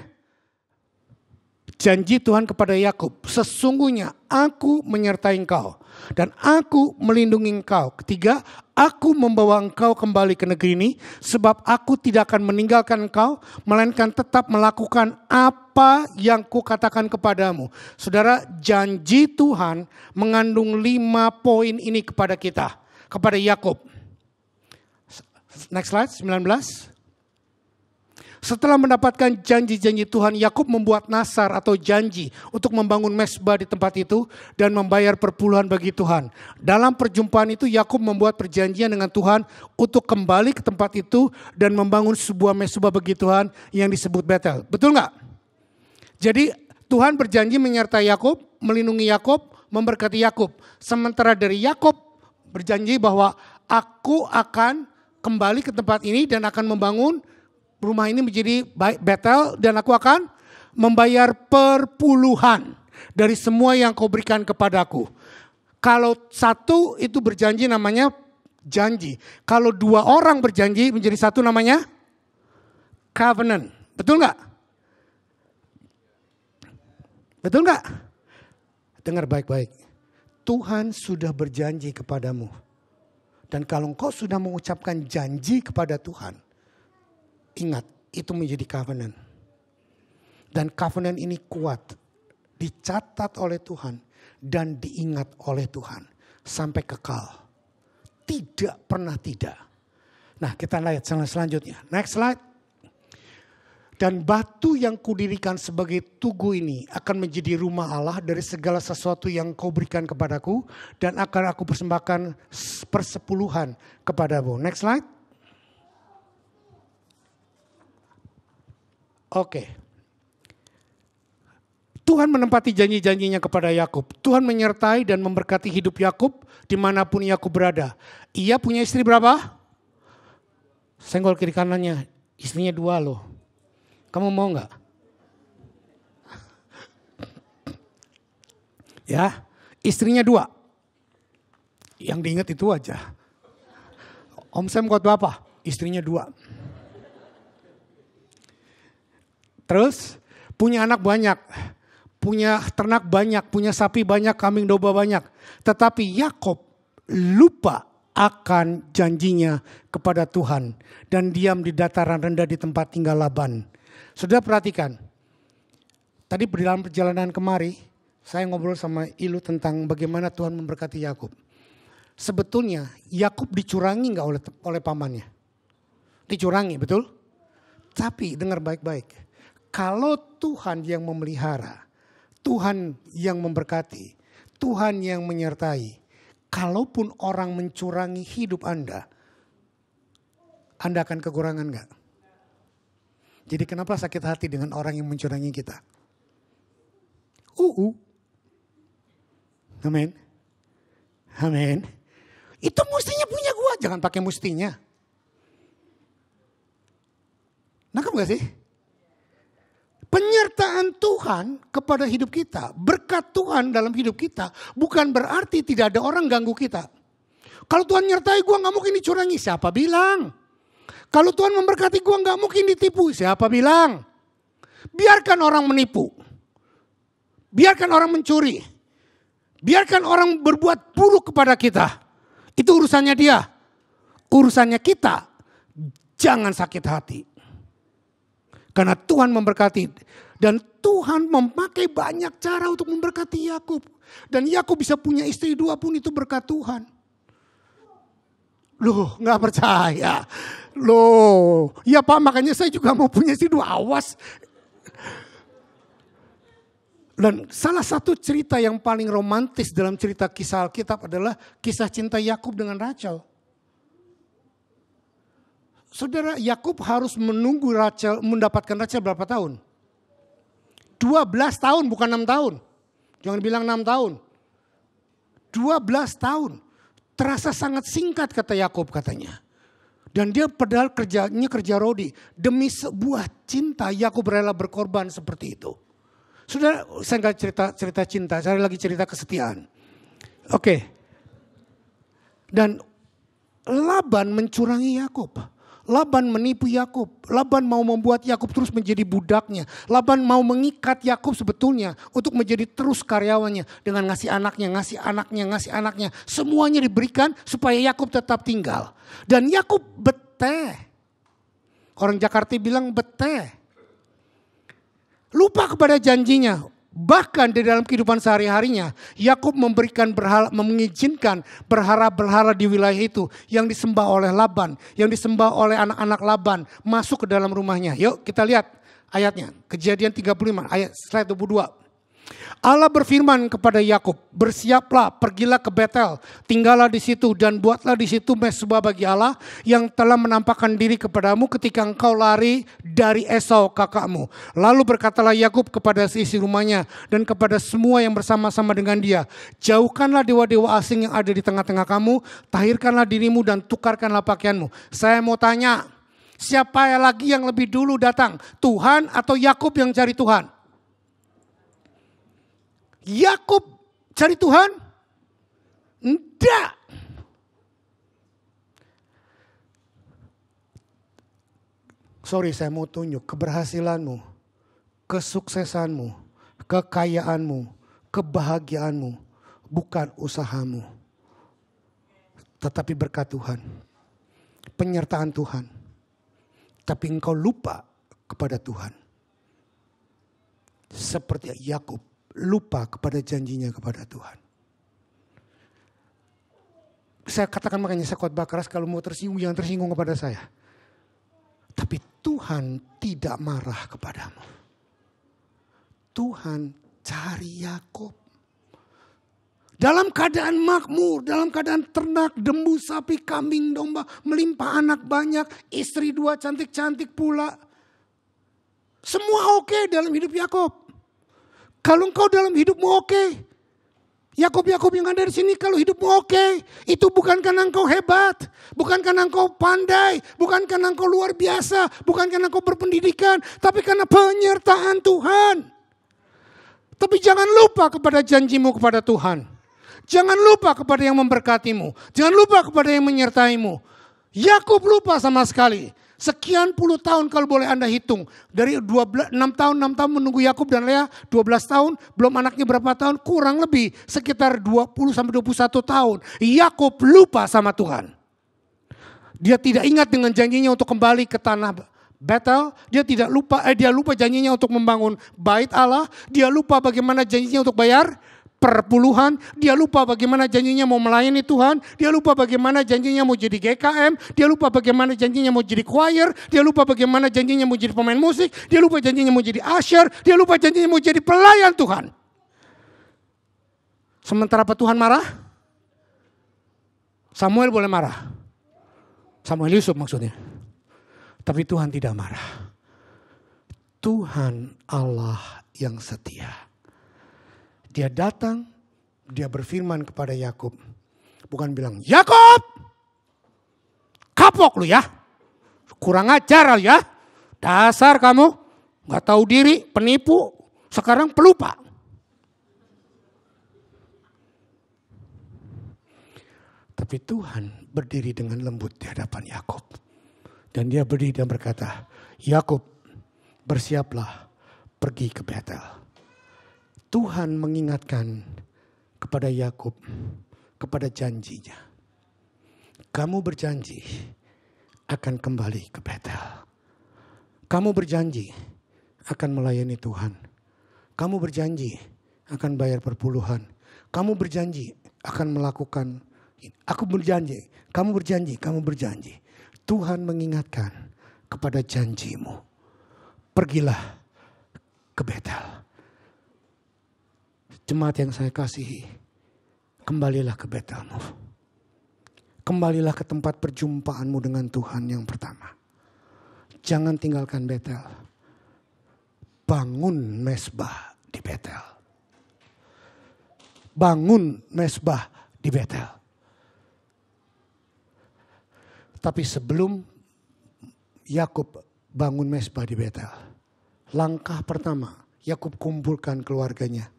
A: janji Tuhan kepada Yakub, sesungguhnya aku menyertai engkau dan aku melindungi engkau. Ketiga, aku membawa engkau kembali ke negeri ini sebab aku tidak akan meninggalkan engkau melainkan tetap melakukan apa yang kukatakan kepadamu. Saudara, janji Tuhan mengandung lima poin ini kepada kita, kepada Yakub. Next slide, 19. Setelah mendapatkan janji-janji Tuhan, Yakub membuat nasar atau janji untuk membangun mesbah di tempat itu dan membayar perpuluhan bagi Tuhan. Dalam perjumpaan itu Yakub membuat perjanjian dengan Tuhan untuk kembali ke tempat itu dan membangun sebuah mesbah bagi Tuhan yang disebut Betel. Betul nggak? Jadi Tuhan berjanji menyertai Yakub, melindungi Yakub, memberkati Yakub. Sementara dari Yakub berjanji bahwa aku akan kembali ke tempat ini dan akan membangun rumah ini menjadi Betel dan aku akan membayar perpuluhan dari semua yang kau berikan kepadaku. Kalau satu itu berjanji namanya janji. Kalau dua orang berjanji menjadi satu namanya covenant. Betul nggak? Betul nggak? Dengar baik-baik. Tuhan sudah berjanji kepadamu. Dan kalau engkau sudah mengucapkan janji kepada Tuhan, ingat itu menjadi covenant. Dan covenant ini kuat, dicatat oleh Tuhan dan diingat oleh Tuhan sampai kekal. Tidak pernah tidak. Nah kita lihat slide selanjutnya. Next slide. Dan batu yang kudirikan sebagai tugu ini akan menjadi rumah Allah dari segala sesuatu yang kau berikan kepadaku. Dan akan aku persembahkan persepuluhan kepadamu. Next slide. Oke. Tuhan menempati janji-janjinya kepada Yakub. Tuhan menyertai dan memberkati hidup Yakub dimanapun Yakub berada. Ia punya istri berapa? Senggol kiri kanannya. Istrinya dua loh. Kamu mau nggak? Ya, istrinya dua. Yang diingat itu aja. Om Sam kuat apa? Istrinya dua. Terus punya anak banyak, punya ternak banyak, punya sapi banyak, kambing domba banyak. Tetapi Yakob lupa akan janjinya kepada Tuhan dan diam di dataran rendah di tempat tinggal Laban. Sudah perhatikan. Tadi dalam perjalanan kemari, saya ngobrol sama Ilu tentang bagaimana Tuhan memberkati Yakub. Sebetulnya Yakub dicurangi nggak oleh oleh pamannya? Dicurangi, betul? Tapi dengar baik-baik kalau Tuhan yang memelihara, Tuhan yang memberkati, Tuhan yang menyertai, kalaupun orang mencurangi hidup Anda, Anda akan kekurangan nggak? Jadi kenapa sakit hati dengan orang yang mencurangi kita? Uu. Amin. Amin. Itu mustinya punya gua, jangan pakai mustinya. Nangkep gak sih? Penyertaan Tuhan kepada hidup kita, berkat Tuhan dalam hidup kita, bukan berarti tidak ada orang ganggu kita. Kalau Tuhan nyertai gue nggak mungkin dicurangi, siapa bilang? Kalau Tuhan memberkati gue nggak mungkin ditipu, siapa bilang? Biarkan orang menipu, biarkan orang mencuri, biarkan orang berbuat buruk kepada kita. Itu urusannya dia, urusannya kita. Jangan sakit hati karena Tuhan memberkati dan Tuhan memakai banyak cara untuk memberkati Yakub. Dan Yakub bisa punya istri dua pun itu berkat Tuhan. Loh, nggak percaya. Loh, ya Pak makanya saya juga mau punya istri dua, awas. Dan salah satu cerita yang paling romantis dalam cerita kisah Alkitab adalah kisah cinta Yakub dengan Rachel. Saudara Yakub harus menunggu Rachel mendapatkan Rachel berapa tahun? 12 tahun bukan 6 tahun. Jangan bilang 6 tahun. 12 tahun. Terasa sangat singkat kata Yakub katanya. Dan dia padahal kerjanya kerja rodi. Demi sebuah cinta Yakub rela berkorban seperti itu. Saudara, saya nggak cerita cerita cinta, saya lagi cerita kesetiaan. Oke. Okay. Dan Laban mencurangi Yakub. Laban menipu Yakub. Laban mau membuat Yakub terus menjadi budaknya. Laban mau mengikat Yakub sebetulnya untuk menjadi terus karyawannya dengan ngasih anaknya, ngasih anaknya, ngasih anaknya. Semuanya diberikan supaya Yakub tetap tinggal. Dan Yakub bete. Orang Jakarta bilang bete. Lupa kepada janjinya. Bahkan di dalam kehidupan sehari-harinya, Yakub memberikan berhala, mengizinkan berhala berhala di wilayah itu yang disembah oleh Laban, yang disembah oleh anak-anak Laban masuk ke dalam rumahnya. Yuk kita lihat ayatnya. Kejadian 35 ayat slide 22. Allah berfirman kepada Yakub, "Bersiaplah, pergilah ke Betel, tinggallah di situ dan buatlah di situ mesbah bagi Allah yang telah menampakkan diri kepadamu ketika engkau lari dari Esau kakakmu." Lalu berkatalah Yakub kepada seisi rumahnya dan kepada semua yang bersama-sama dengan dia, "Jauhkanlah dewa-dewa asing yang ada di tengah-tengah kamu, tahirkanlah dirimu dan tukarkanlah pakaianmu." Saya mau tanya, siapa lagi yang lebih dulu datang? Tuhan atau Yakub yang cari Tuhan? Yakub cari Tuhan? Enggak. Sorry, saya mau tunjuk keberhasilanmu, kesuksesanmu, kekayaanmu, kebahagiaanmu, bukan usahamu. Tetapi berkat Tuhan, penyertaan Tuhan. Tapi engkau lupa kepada Tuhan. Seperti Yakub lupa kepada janjinya kepada Tuhan. Saya katakan makanya saya khotbah keras kalau mau tersinggung yang tersinggung kepada saya. Tapi Tuhan tidak marah kepadamu. Tuhan cari Yakub. Dalam keadaan makmur, dalam keadaan ternak, dembu, sapi, kambing, domba, melimpah anak banyak, istri dua cantik-cantik pula. Semua oke dalam hidup Yakub. Kalau engkau dalam hidupmu oke, okay, Yakub Yakub yang ada di sini kalau hidupmu oke, okay, itu bukan karena engkau hebat, bukan karena engkau pandai, bukan karena engkau luar biasa, bukan karena engkau berpendidikan, tapi karena penyertaan Tuhan. Tapi jangan lupa kepada janjimu kepada Tuhan. Jangan lupa kepada yang memberkatimu. Jangan lupa kepada yang menyertaimu. Yakub lupa sama sekali. Sekian puluh tahun kalau boleh Anda hitung. Dari 12, 6 tahun, 6 tahun menunggu Yakub dan Lea, 12 tahun, belum anaknya berapa tahun, kurang lebih sekitar 20 sampai 21 tahun. Yakub lupa sama Tuhan. Dia tidak ingat dengan janjinya untuk kembali ke tanah Betel, dia tidak lupa eh dia lupa janjinya untuk membangun bait Allah, dia lupa bagaimana janjinya untuk bayar perpuluhan, dia lupa bagaimana janjinya mau melayani Tuhan, dia lupa bagaimana janjinya mau jadi GKM, dia lupa bagaimana janjinya mau jadi choir, dia lupa bagaimana janjinya mau jadi pemain musik, dia lupa janjinya mau jadi usher, dia lupa janjinya mau jadi pelayan Tuhan. Sementara apa Tuhan marah? Samuel boleh marah. Samuel Yusuf maksudnya. Tapi Tuhan tidak marah. Tuhan Allah yang setia. Dia datang, dia berfirman kepada Yakub. Bukan bilang, Yakub, kapok lu ya. Kurang ajar ya. Dasar kamu, nggak tahu diri, penipu, sekarang pelupa. Tapi Tuhan berdiri dengan lembut di hadapan Yakub. Dan dia berdiri dan berkata, Yakub, bersiaplah pergi ke Betel. Tuhan mengingatkan kepada Yakub kepada janjinya. Kamu berjanji akan kembali ke Betel. Kamu berjanji akan melayani Tuhan. Kamu berjanji akan bayar perpuluhan. Kamu berjanji akan melakukan aku berjanji, kamu berjanji, kamu berjanji. Tuhan mengingatkan kepada janjimu. Pergilah ke Betel Jemaat yang saya kasihi, kembalilah ke Betelmu. Kembalilah ke tempat perjumpaanmu dengan Tuhan yang pertama. Jangan tinggalkan Betel. Bangun mesbah di Betel. Bangun mesbah di Betel. Tapi sebelum Yakub bangun mesbah di Betel, langkah pertama Yakub kumpulkan keluarganya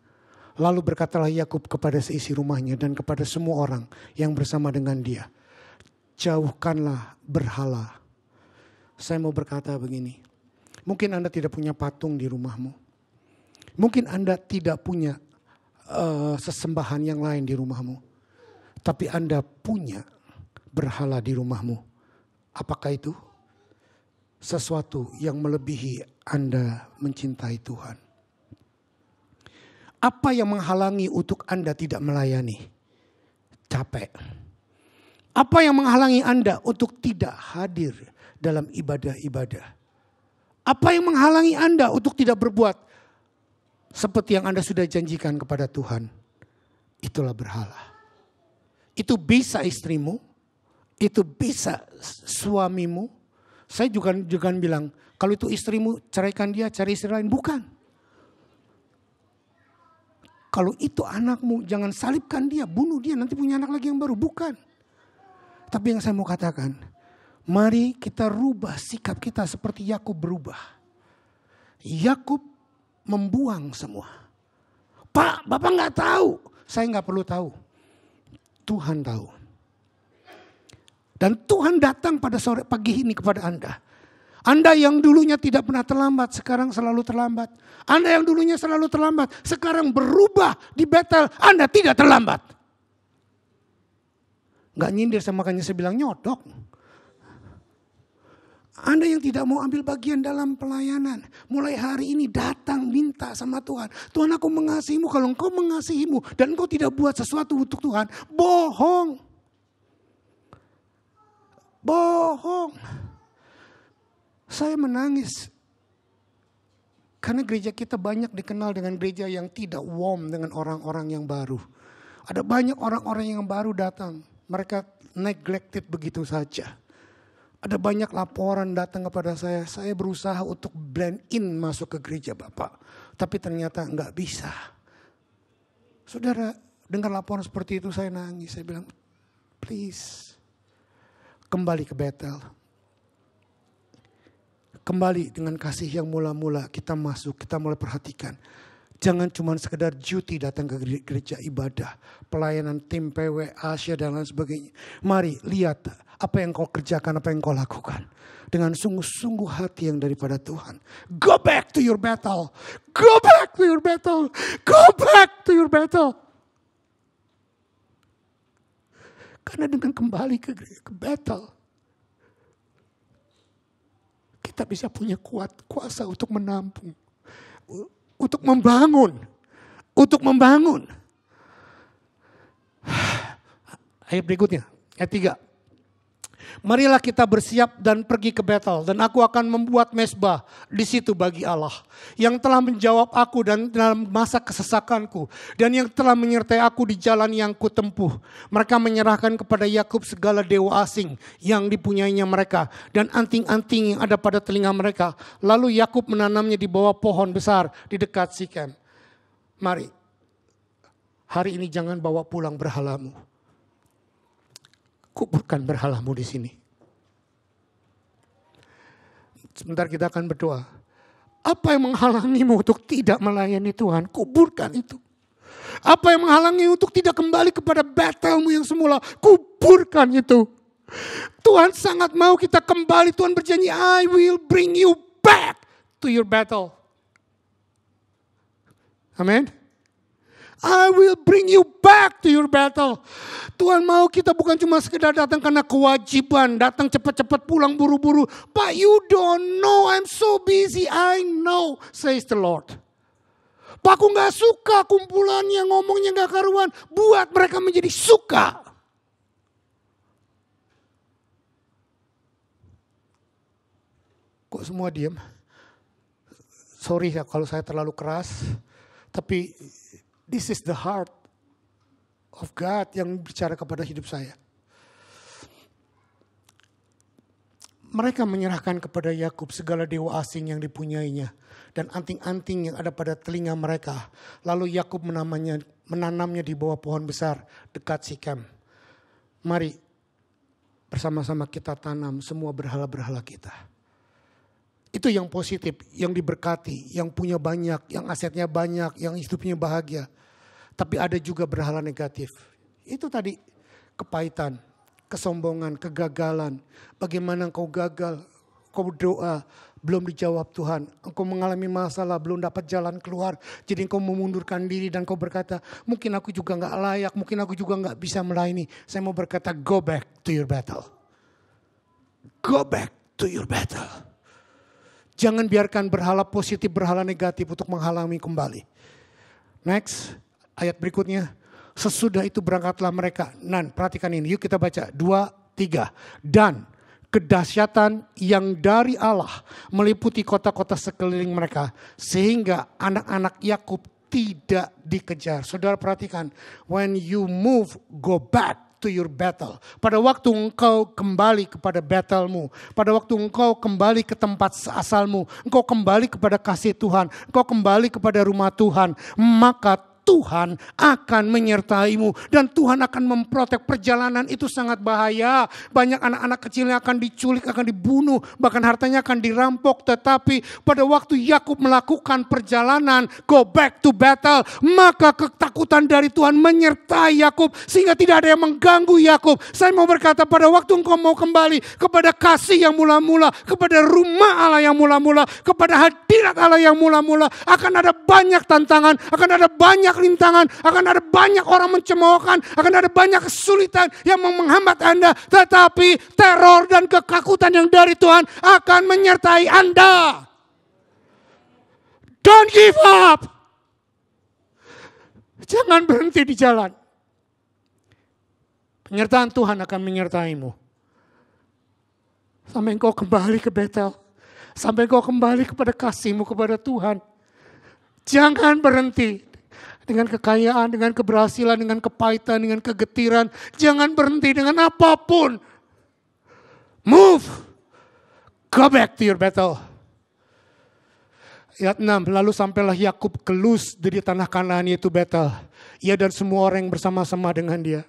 A: Lalu berkatalah Yakub kepada seisi rumahnya dan kepada semua orang yang bersama dengan dia. Jauhkanlah berhala. Saya mau berkata begini. Mungkin Anda tidak punya patung di rumahmu. Mungkin Anda tidak punya uh, sesembahan yang lain di rumahmu. Tapi Anda punya berhala di rumahmu. Apakah itu? Sesuatu yang melebihi Anda mencintai Tuhan. Apa yang menghalangi untuk Anda tidak melayani? Capek. Apa yang menghalangi Anda untuk tidak hadir dalam ibadah-ibadah? Apa yang menghalangi Anda untuk tidak berbuat seperti yang Anda sudah janjikan kepada Tuhan? Itulah berhala. Itu bisa istrimu, itu bisa suamimu. Saya juga juga bilang, kalau itu istrimu ceraikan dia, cari istri lain. Bukan. Kalau itu anakmu, jangan salibkan dia, bunuh dia, nanti punya anak lagi yang baru. Bukan. Tapi yang saya mau katakan, mari kita rubah sikap kita seperti Yakub berubah. Yakub membuang semua. Pak, Bapak nggak tahu. Saya nggak perlu tahu. Tuhan tahu. Dan Tuhan datang pada sore pagi ini kepada Anda. Anda yang dulunya tidak pernah terlambat, sekarang selalu terlambat. Anda yang dulunya selalu terlambat, sekarang berubah di battle. Anda tidak terlambat. Gak nyindir sama makanya saya bilang nyodok. Anda yang tidak mau ambil bagian dalam pelayanan, mulai hari ini datang minta sama Tuhan. Tuhan aku mengasihimu, kalau engkau mengasihimu dan engkau tidak buat sesuatu untuk Tuhan, bohong. Bohong. Saya menangis karena gereja kita banyak dikenal dengan gereja yang tidak warm dengan orang-orang yang baru. Ada banyak orang-orang yang baru datang. Mereka neglected begitu saja. Ada banyak laporan datang kepada saya. Saya berusaha untuk blend in masuk ke gereja Bapak. Tapi ternyata nggak bisa. Saudara, dengar laporan seperti itu saya nangis. Saya bilang, please kembali ke Betel kembali dengan kasih yang mula-mula kita masuk, kita mulai perhatikan. Jangan cuma sekedar duty datang ke gereja ibadah, pelayanan tim PW, Asia dan lain sebagainya. Mari lihat apa yang kau kerjakan, apa yang kau lakukan. Dengan sungguh-sungguh hati yang daripada Tuhan. Go back to your battle. Go back to your battle. Go back to your battle. Karena dengan kembali ke, ke battle, kita bisa punya kuat kuasa untuk menampung, untuk membangun, untuk membangun. Ayat berikutnya, ayat tiga Marilah kita bersiap dan pergi ke Betel dan aku akan membuat mesbah di situ bagi Allah yang telah menjawab aku dan dalam masa kesesakanku dan yang telah menyertai aku di jalan yang kutempuh. Mereka menyerahkan kepada Yakub segala dewa asing yang dipunyainya mereka dan anting-anting yang ada pada telinga mereka. Lalu Yakub menanamnya di bawah pohon besar di dekat Sikem. Mari, hari ini jangan bawa pulang berhalamu kuburkan berhalamu di sini. Sebentar kita akan berdoa. Apa yang menghalangimu untuk tidak melayani Tuhan? Kuburkan itu. Apa yang menghalangi untuk tidak kembali kepada battlemu yang semula? Kuburkan itu. Tuhan sangat mau kita kembali. Tuhan berjanji, I will bring you back to your battle. Amin. I will bring you back to your battle. Tuhan mau kita bukan cuma sekedar datang karena kewajiban, datang cepat-cepat pulang buru-buru. But you don't know, I'm so busy, I know, says the Lord. Pak, aku gak suka kumpulan yang ngomongnya gak karuan. Buat mereka menjadi suka. Kok semua diam? Sorry ya kalau saya terlalu keras. Tapi This is the heart of God yang bicara kepada hidup saya. Mereka menyerahkan kepada Yakub segala dewa asing yang dipunyainya dan anting-anting yang ada pada telinga mereka. Lalu Yakub menamanya, menanamnya di bawah pohon besar dekat Sikem. Mari bersama-sama kita tanam semua berhala-berhala kita itu yang positif, yang diberkati, yang punya banyak, yang asetnya banyak, yang hidupnya bahagia. Tapi ada juga berhala negatif. Itu tadi kepahitan, kesombongan, kegagalan. Bagaimana engkau gagal, kau berdoa, belum dijawab Tuhan. Engkau mengalami masalah, belum dapat jalan keluar. Jadi engkau memundurkan diri dan kau berkata, mungkin aku juga nggak layak, mungkin aku juga nggak bisa melayani. Saya mau berkata, go back to your battle. Go back to your battle. Jangan biarkan berhala positif, berhala negatif untuk menghalangi kembali. Next, ayat berikutnya. Sesudah itu berangkatlah mereka. Nan, perhatikan ini. Yuk kita baca. Dua, tiga. Dan kedahsyatan yang dari Allah meliputi kota-kota sekeliling mereka. Sehingga anak-anak Yakub tidak dikejar. Saudara perhatikan. When you move, go back to your battle. Pada waktu engkau kembali kepada battlemu, pada waktu engkau kembali ke tempat asalmu, engkau kembali kepada kasih Tuhan, engkau kembali kepada rumah Tuhan, maka Tuhan akan menyertaimu dan Tuhan akan memprotek perjalanan itu sangat bahaya. Banyak anak-anak kecil yang akan diculik, akan dibunuh, bahkan hartanya akan dirampok. Tetapi pada waktu Yakub melakukan perjalanan go back to battle, maka ketakutan dari Tuhan menyertai Yakub sehingga tidak ada yang mengganggu Yakub. Saya mau berkata pada waktu engkau mau kembali kepada kasih yang mula-mula, kepada rumah Allah yang mula-mula, kepada hadirat Allah yang mula-mula, akan ada banyak tantangan, akan ada banyak rintangan, akan ada banyak orang mencemoohkan, akan ada banyak kesulitan yang menghambat Anda, tetapi teror dan kekakutan yang dari Tuhan akan menyertai Anda. Don't give up. Jangan berhenti di jalan. Penyertaan Tuhan akan menyertaimu. Sampai engkau kembali ke Betel. Sampai engkau kembali kepada kasihmu kepada Tuhan. Jangan berhenti dengan kekayaan, dengan keberhasilan, dengan kepahitan, dengan kegetiran. Jangan berhenti dengan apapun. Move. Go back to your battle. Ayat 6, lalu sampailah Yakub ke Luz dari tanah Kanaan yaitu Betel. Ia dan semua orang yang bersama-sama dengan dia.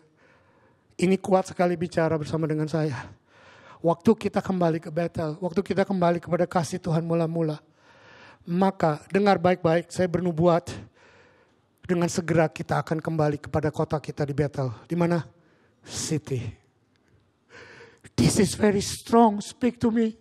A: Ini kuat sekali bicara bersama dengan saya. Waktu kita kembali ke Betel, waktu kita kembali kepada kasih Tuhan mula-mula. Maka dengar baik-baik, saya bernubuat dengan segera kita akan kembali kepada kota kita di Bethel. Di mana? City. This is very strong. Speak to me.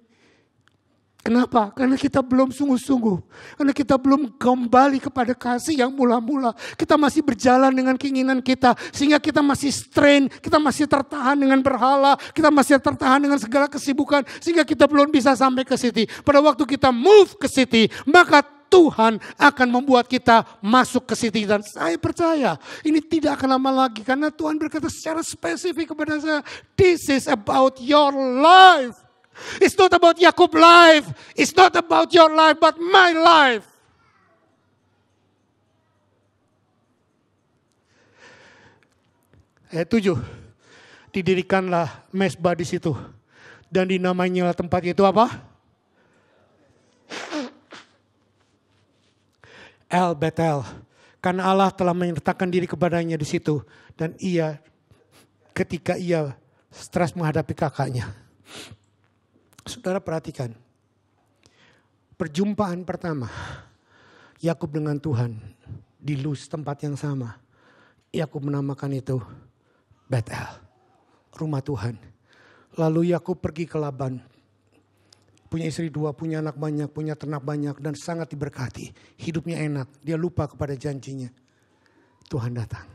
A: Kenapa? Karena kita belum sungguh-sungguh. Karena kita belum kembali kepada kasih yang mula-mula. Kita masih berjalan dengan keinginan kita. Sehingga kita masih strain. Kita masih tertahan dengan berhala. Kita masih tertahan dengan segala kesibukan. Sehingga kita belum bisa sampai ke city. Pada waktu kita move ke city. Maka Tuhan akan membuat kita masuk ke situ. Dan saya percaya ini tidak akan lama lagi karena Tuhan berkata secara spesifik kepada saya, this is about your life. It's not about Yakub life. It's not about your life, but my life. Ayat tujuh, Didirikanlah mesbah di situ. Dan dinamainya tempat itu apa? El Betel. Karena Allah telah menyertakan diri kepadanya di situ. Dan ia ketika ia stres menghadapi kakaknya. Saudara perhatikan. Perjumpaan pertama. Yakub dengan Tuhan di luz tempat yang sama. Yakub menamakan itu Betel, rumah Tuhan. Lalu Yakub pergi ke Laban, punya istri dua, punya anak banyak, punya ternak banyak, dan sangat diberkati. Hidupnya enak, dia lupa kepada janjinya. Tuhan datang.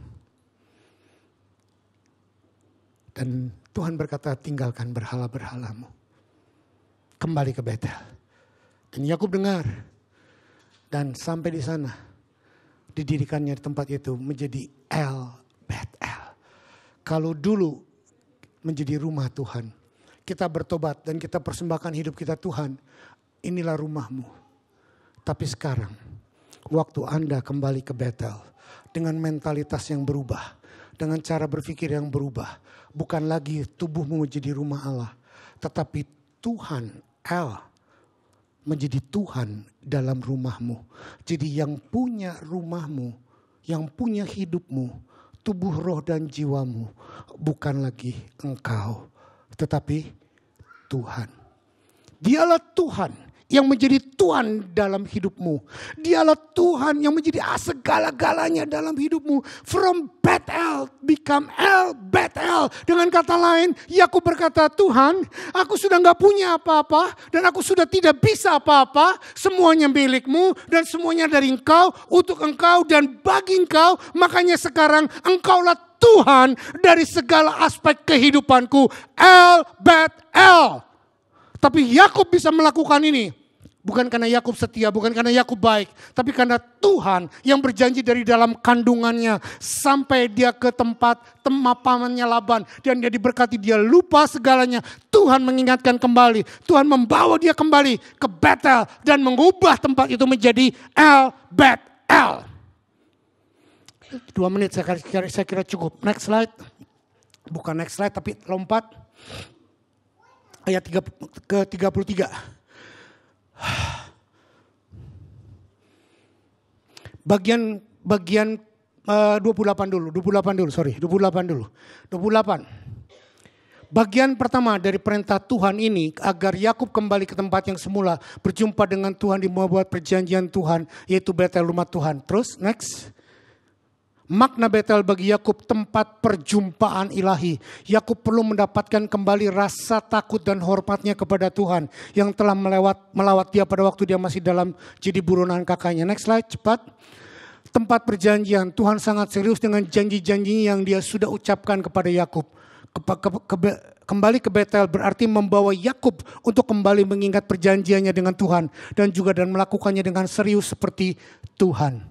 A: Dan Tuhan berkata, tinggalkan berhala-berhalamu. Kembali ke Betel. Dan Yakub dengar. Dan sampai di sana, didirikannya di tempat itu menjadi El Betel. Kalau dulu menjadi rumah Tuhan, kita bertobat dan kita persembahkan hidup kita Tuhan, inilah rumahmu. Tapi sekarang, waktu Anda kembali ke Betel dengan mentalitas yang berubah, dengan cara berpikir yang berubah, bukan lagi tubuhmu menjadi rumah Allah, tetapi Tuhan El menjadi Tuhan dalam rumahmu. Jadi yang punya rumahmu, yang punya hidupmu, tubuh, roh dan jiwamu bukan lagi engkau, tetapi Tuhan. Dialah Tuhan yang menjadi Tuhan dalam hidupmu. Dialah Tuhan yang menjadi segala-galanya dalam hidupmu. From Bethel become El Bethel. Dengan kata lain, Yakub ya berkata, Tuhan, aku sudah nggak punya apa-apa dan aku sudah tidak bisa apa-apa. Semuanya milikmu dan semuanya dari engkau, untuk engkau dan bagi engkau. Makanya sekarang engkaulah Tuhan dari segala aspek kehidupanku. El Bethel. Tapi Yakub bisa melakukan ini Bukan karena Yakub setia, bukan karena Yakub baik, tapi karena Tuhan yang berjanji dari dalam kandungannya sampai dia ke tempat temapamannya Laban dan dia diberkati, dia lupa segalanya. Tuhan mengingatkan kembali, Tuhan membawa dia kembali ke Betel dan mengubah tempat itu menjadi El Bet El. Dua menit saya kira, saya kira cukup. Next slide. Bukan next slide tapi lompat. Ayat 3, ke 33. Bagian bagian eh, uh, 28 dulu, 28 dulu, sorry, 28 dulu. 28. Bagian pertama dari perintah Tuhan ini agar Yakub kembali ke tempat yang semula, berjumpa dengan Tuhan di membuat perjanjian Tuhan yaitu Betel rumah Tuhan. Terus next. Makna Betel bagi Yakub tempat perjumpaan ilahi. Yakub perlu mendapatkan kembali rasa takut dan hormatnya kepada Tuhan yang telah melewat melawat dia pada waktu dia masih dalam jadi buronan kakaknya. Next slide cepat. Tempat perjanjian Tuhan sangat serius dengan janji janji yang dia sudah ucapkan kepada Yakub. Ke, ke, ke, kembali ke Betel berarti membawa Yakub untuk kembali mengingat perjanjiannya dengan Tuhan dan juga dan melakukannya dengan serius seperti Tuhan.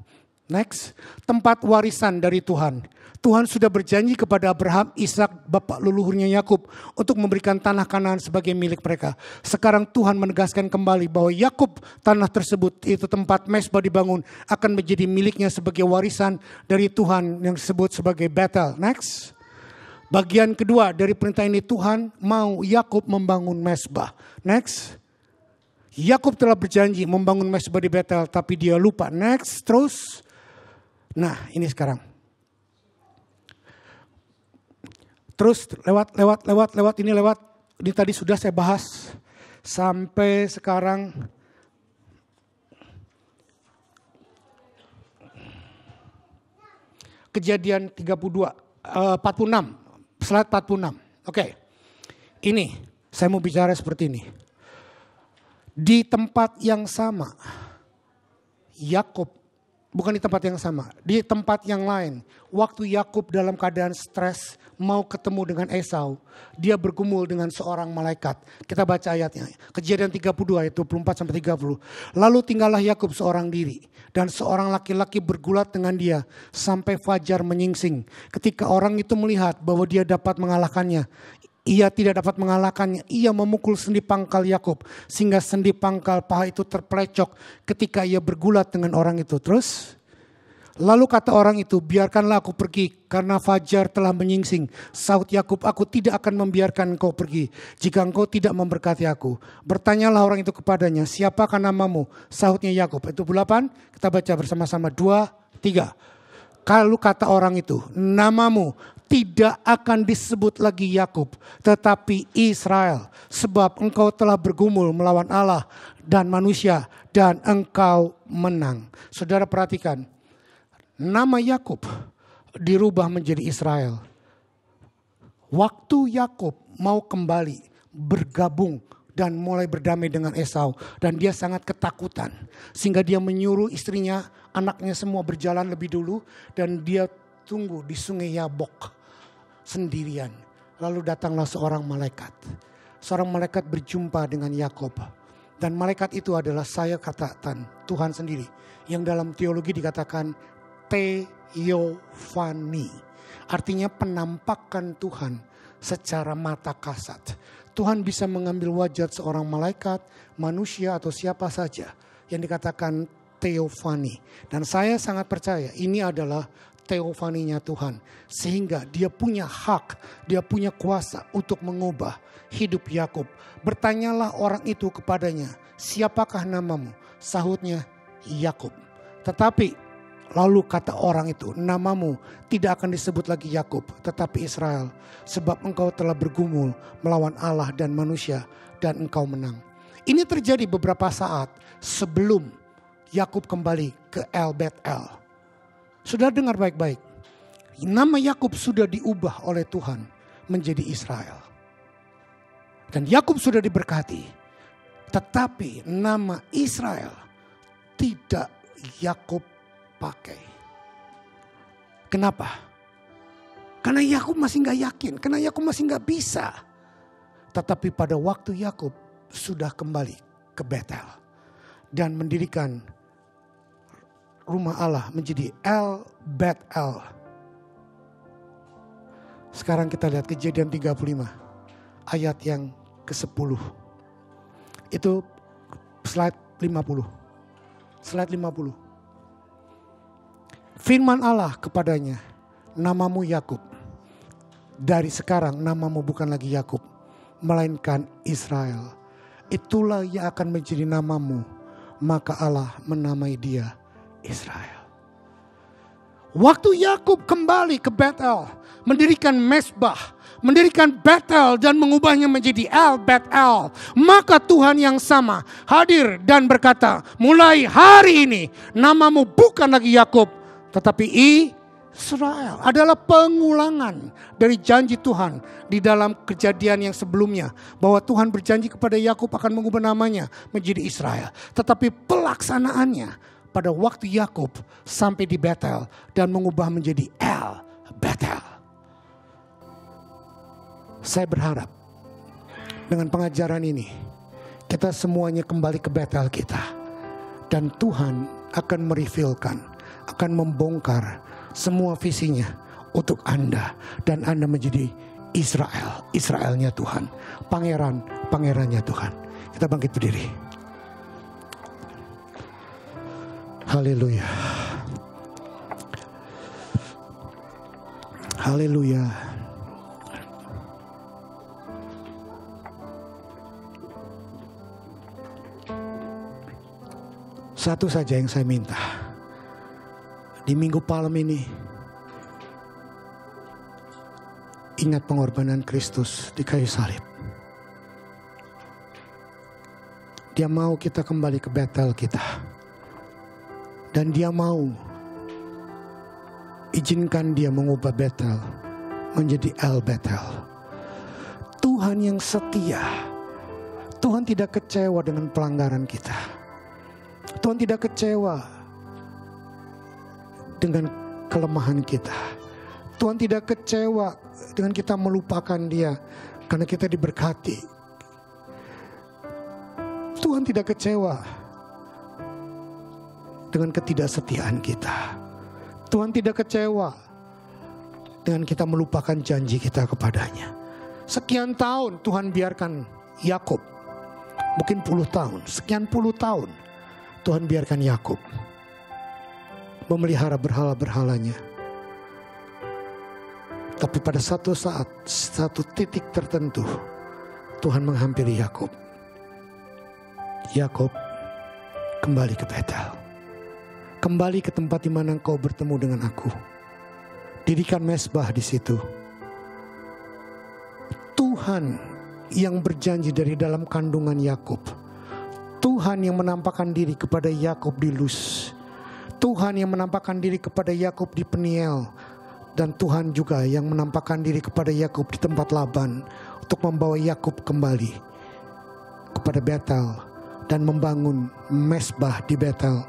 A: Next, tempat warisan dari Tuhan. Tuhan sudah berjanji kepada Abraham, Ishak, bapak leluhurnya Yakub untuk memberikan tanah Kanaan sebagai milik mereka. Sekarang Tuhan menegaskan kembali bahwa Yakub tanah tersebut itu tempat Mesbah dibangun akan menjadi miliknya sebagai warisan dari Tuhan yang disebut sebagai Bethel. Next. Bagian kedua dari perintah ini Tuhan mau Yakub membangun Mesbah. Next. Yakub telah berjanji membangun Mesbah di Bethel tapi dia lupa. Next, terus Nah, ini sekarang. Terus lewat, lewat, lewat, lewat, ini lewat. Ini tadi sudah saya bahas sampai sekarang kejadian 32 uh, 46 slide 46. Oke. Okay. Ini saya mau bicara seperti ini. Di tempat yang sama Yakob bukan di tempat yang sama, di tempat yang lain. Waktu Yakub dalam keadaan stres mau ketemu dengan Esau, dia bergumul dengan seorang malaikat. Kita baca ayatnya. Kejadian 32 ayat 24 sampai 30. Lalu tinggallah Yakub seorang diri dan seorang laki-laki bergulat dengan dia sampai fajar menyingsing. Ketika orang itu melihat bahwa dia dapat mengalahkannya, ia tidak dapat mengalahkannya. Ia memukul sendi pangkal Yakub sehingga sendi pangkal paha itu terplecok ketika ia bergulat dengan orang itu. Terus Lalu kata orang itu, biarkanlah aku pergi karena fajar telah menyingsing. Saud Yakub, aku tidak akan membiarkan engkau pergi jika engkau tidak memberkati aku. Bertanyalah orang itu kepadanya, siapakah namamu? Saudnya Yakub. Itu 8, kita baca bersama-sama. dua, tiga. Kalau kata orang itu, namamu tidak akan disebut lagi Yakub, tetapi Israel, sebab engkau telah bergumul melawan Allah dan manusia dan engkau menang. Saudara perhatikan, nama Yakub dirubah menjadi Israel. Waktu Yakub mau kembali bergabung dan mulai berdamai dengan Esau dan dia sangat ketakutan sehingga dia menyuruh istrinya, anaknya semua berjalan lebih dulu dan dia tunggu di sungai Yabok sendirian. Lalu datanglah seorang malaikat. Seorang malaikat berjumpa dengan Yakob. Dan malaikat itu adalah saya katakan Tuhan sendiri. Yang dalam teologi dikatakan Teofani. Artinya penampakan Tuhan secara mata kasat. Tuhan bisa mengambil wajah seorang malaikat, manusia atau siapa saja yang dikatakan teofani. Dan saya sangat percaya ini adalah teofaninya Tuhan. Sehingga dia punya hak, dia punya kuasa untuk mengubah hidup Yakub. Bertanyalah orang itu kepadanya, siapakah namamu? Sahutnya Yakub. Tetapi Lalu kata orang itu, namamu tidak akan disebut lagi Yakub, tetapi Israel, sebab engkau telah bergumul melawan Allah dan manusia, dan engkau menang. Ini terjadi beberapa saat sebelum Yakub kembali ke El Bet El. Sudah dengar baik-baik. Nama Yakub sudah diubah oleh Tuhan menjadi Israel. Dan Yakub sudah diberkati. Tetapi nama Israel tidak Yakub pakai. Kenapa? Karena Yakub masih nggak yakin, karena Yakub masih nggak bisa. Tetapi pada waktu Yakub sudah kembali ke Betel dan mendirikan rumah Allah menjadi El Bet El. Sekarang kita lihat kejadian 35 ayat yang ke-10. Itu slide 50. Slide 50. Firman Allah kepadanya, namamu Yakub. Dari sekarang namamu bukan lagi Yakub, melainkan Israel. Itulah yang akan menjadi namamu. Maka Allah menamai dia Israel. Waktu Yakub kembali ke Bethel, mendirikan mesbah, mendirikan Bethel dan mengubahnya menjadi El Bethel, maka Tuhan yang sama hadir dan berkata, "Mulai hari ini namamu bukan lagi Yakub, tetapi Israel." Adalah pengulangan dari janji Tuhan di dalam kejadian yang sebelumnya bahwa Tuhan berjanji kepada Yakub akan mengubah namanya menjadi Israel, tetapi pelaksanaannya pada waktu Yakub sampai di Bethel dan mengubah menjadi El Bethel. Saya berharap dengan pengajaran ini kita semuanya kembali ke Bethel kita dan Tuhan akan merifilkan, akan membongkar semua visinya untuk Anda dan Anda menjadi Israel, Israelnya Tuhan, pangeran, pangerannya Tuhan. Kita bangkit berdiri. Haleluya. Haleluya. Satu saja yang saya minta. Di Minggu Palem ini ingat pengorbanan Kristus di kayu salib. Dia mau kita kembali ke battle kita. Dan dia mau izinkan dia mengubah Bethel menjadi El Bethel. Tuhan yang setia. Tuhan tidak kecewa dengan pelanggaran kita. Tuhan tidak kecewa dengan kelemahan kita. Tuhan tidak kecewa dengan kita melupakan dia karena kita diberkati. Tuhan tidak kecewa dengan ketidaksetiaan kita. Tuhan tidak kecewa dengan kita melupakan janji kita kepadanya. Sekian tahun Tuhan biarkan Yakub, mungkin puluh tahun, sekian puluh tahun Tuhan biarkan Yakub memelihara berhala-berhalanya. Tapi pada satu saat, satu titik tertentu, Tuhan menghampiri Yakub. Yakub kembali ke Betel. Kembali ke tempat di mana engkau bertemu dengan aku. Dirikan mesbah di situ. Tuhan yang berjanji dari dalam kandungan Yakub. Tuhan yang menampakkan diri kepada Yakub di Luz. Tuhan yang menampakkan diri kepada Yakub di Peniel dan Tuhan juga yang menampakkan diri kepada Yakub di tempat Laban untuk membawa Yakub kembali kepada Betel dan membangun mesbah di Betel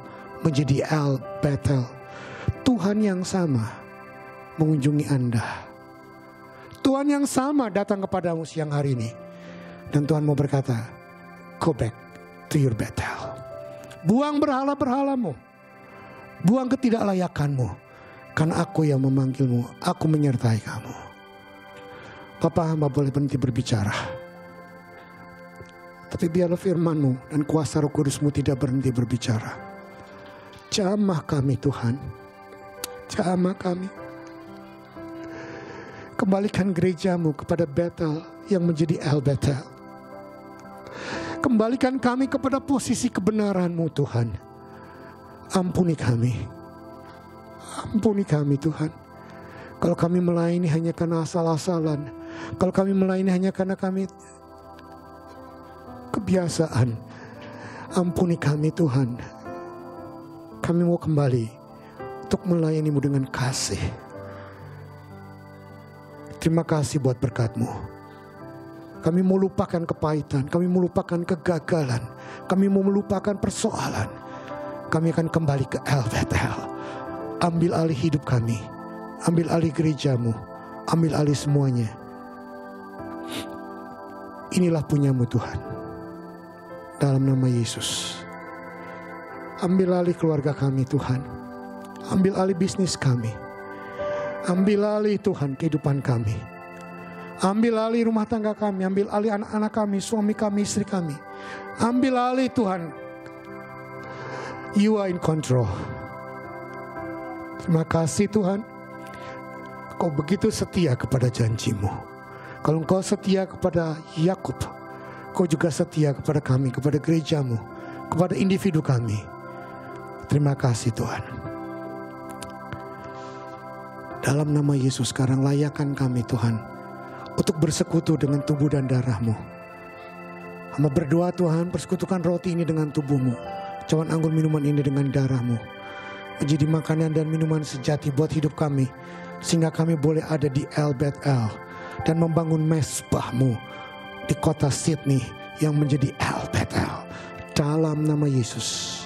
A: menjadi El Betel. Tuhan yang sama mengunjungi Anda. Tuhan yang sama datang kepadamu siang hari ini. Dan Tuhan mau berkata, go back to your Betel. Buang berhala-berhalamu. Buang ketidaklayakanmu. Karena aku yang memanggilmu, aku menyertai kamu. Papa hamba boleh berhenti berbicara. Tapi biarlah firmanmu dan kuasa roh kudusmu tidak berhenti berbicara Jamah kami Tuhan. Jamah kami. Kembalikan gerejamu kepada Bethel yang menjadi El Bethel. Kembalikan kami kepada posisi kebenaranmu Tuhan. Ampuni kami. Ampuni kami Tuhan. Kalau kami melayani hanya karena asal-asalan. Kalau kami melayani hanya karena kami kebiasaan. Ampuni kami Tuhan kami mau kembali untuk melayanimu dengan kasih. Terima kasih buat berkatmu. Kami mau lupakan kepahitan, kami mau lupakan kegagalan, kami mau melupakan persoalan. Kami akan kembali ke El Ambil alih hidup kami, ambil alih gerejamu, ambil alih semuanya. Inilah punyamu Tuhan. Dalam nama Yesus. Ambil alih keluarga kami Tuhan. Ambil alih bisnis kami. Ambil alih Tuhan kehidupan kami. Ambil alih rumah tangga kami, ambil alih anak-anak kami, suami kami, istri kami. Ambil alih Tuhan. You are in control. Terima kasih Tuhan. Kau begitu setia kepada janjimu. Kalau engkau setia kepada Yakub, kau juga setia kepada kami, kepada gerejamu, kepada individu kami. Terima kasih Tuhan. Dalam nama Yesus sekarang layakan kami Tuhan untuk bersekutu dengan tubuh dan darahmu. Hamba berdoa Tuhan persekutukan roti ini dengan tubuhmu. Cawan anggur minuman ini dengan darahmu. Menjadi makanan dan minuman sejati buat hidup kami. Sehingga kami boleh ada di El Bet Dan membangun mesbahmu di kota Sydney yang menjadi El Bet Dalam nama Yesus.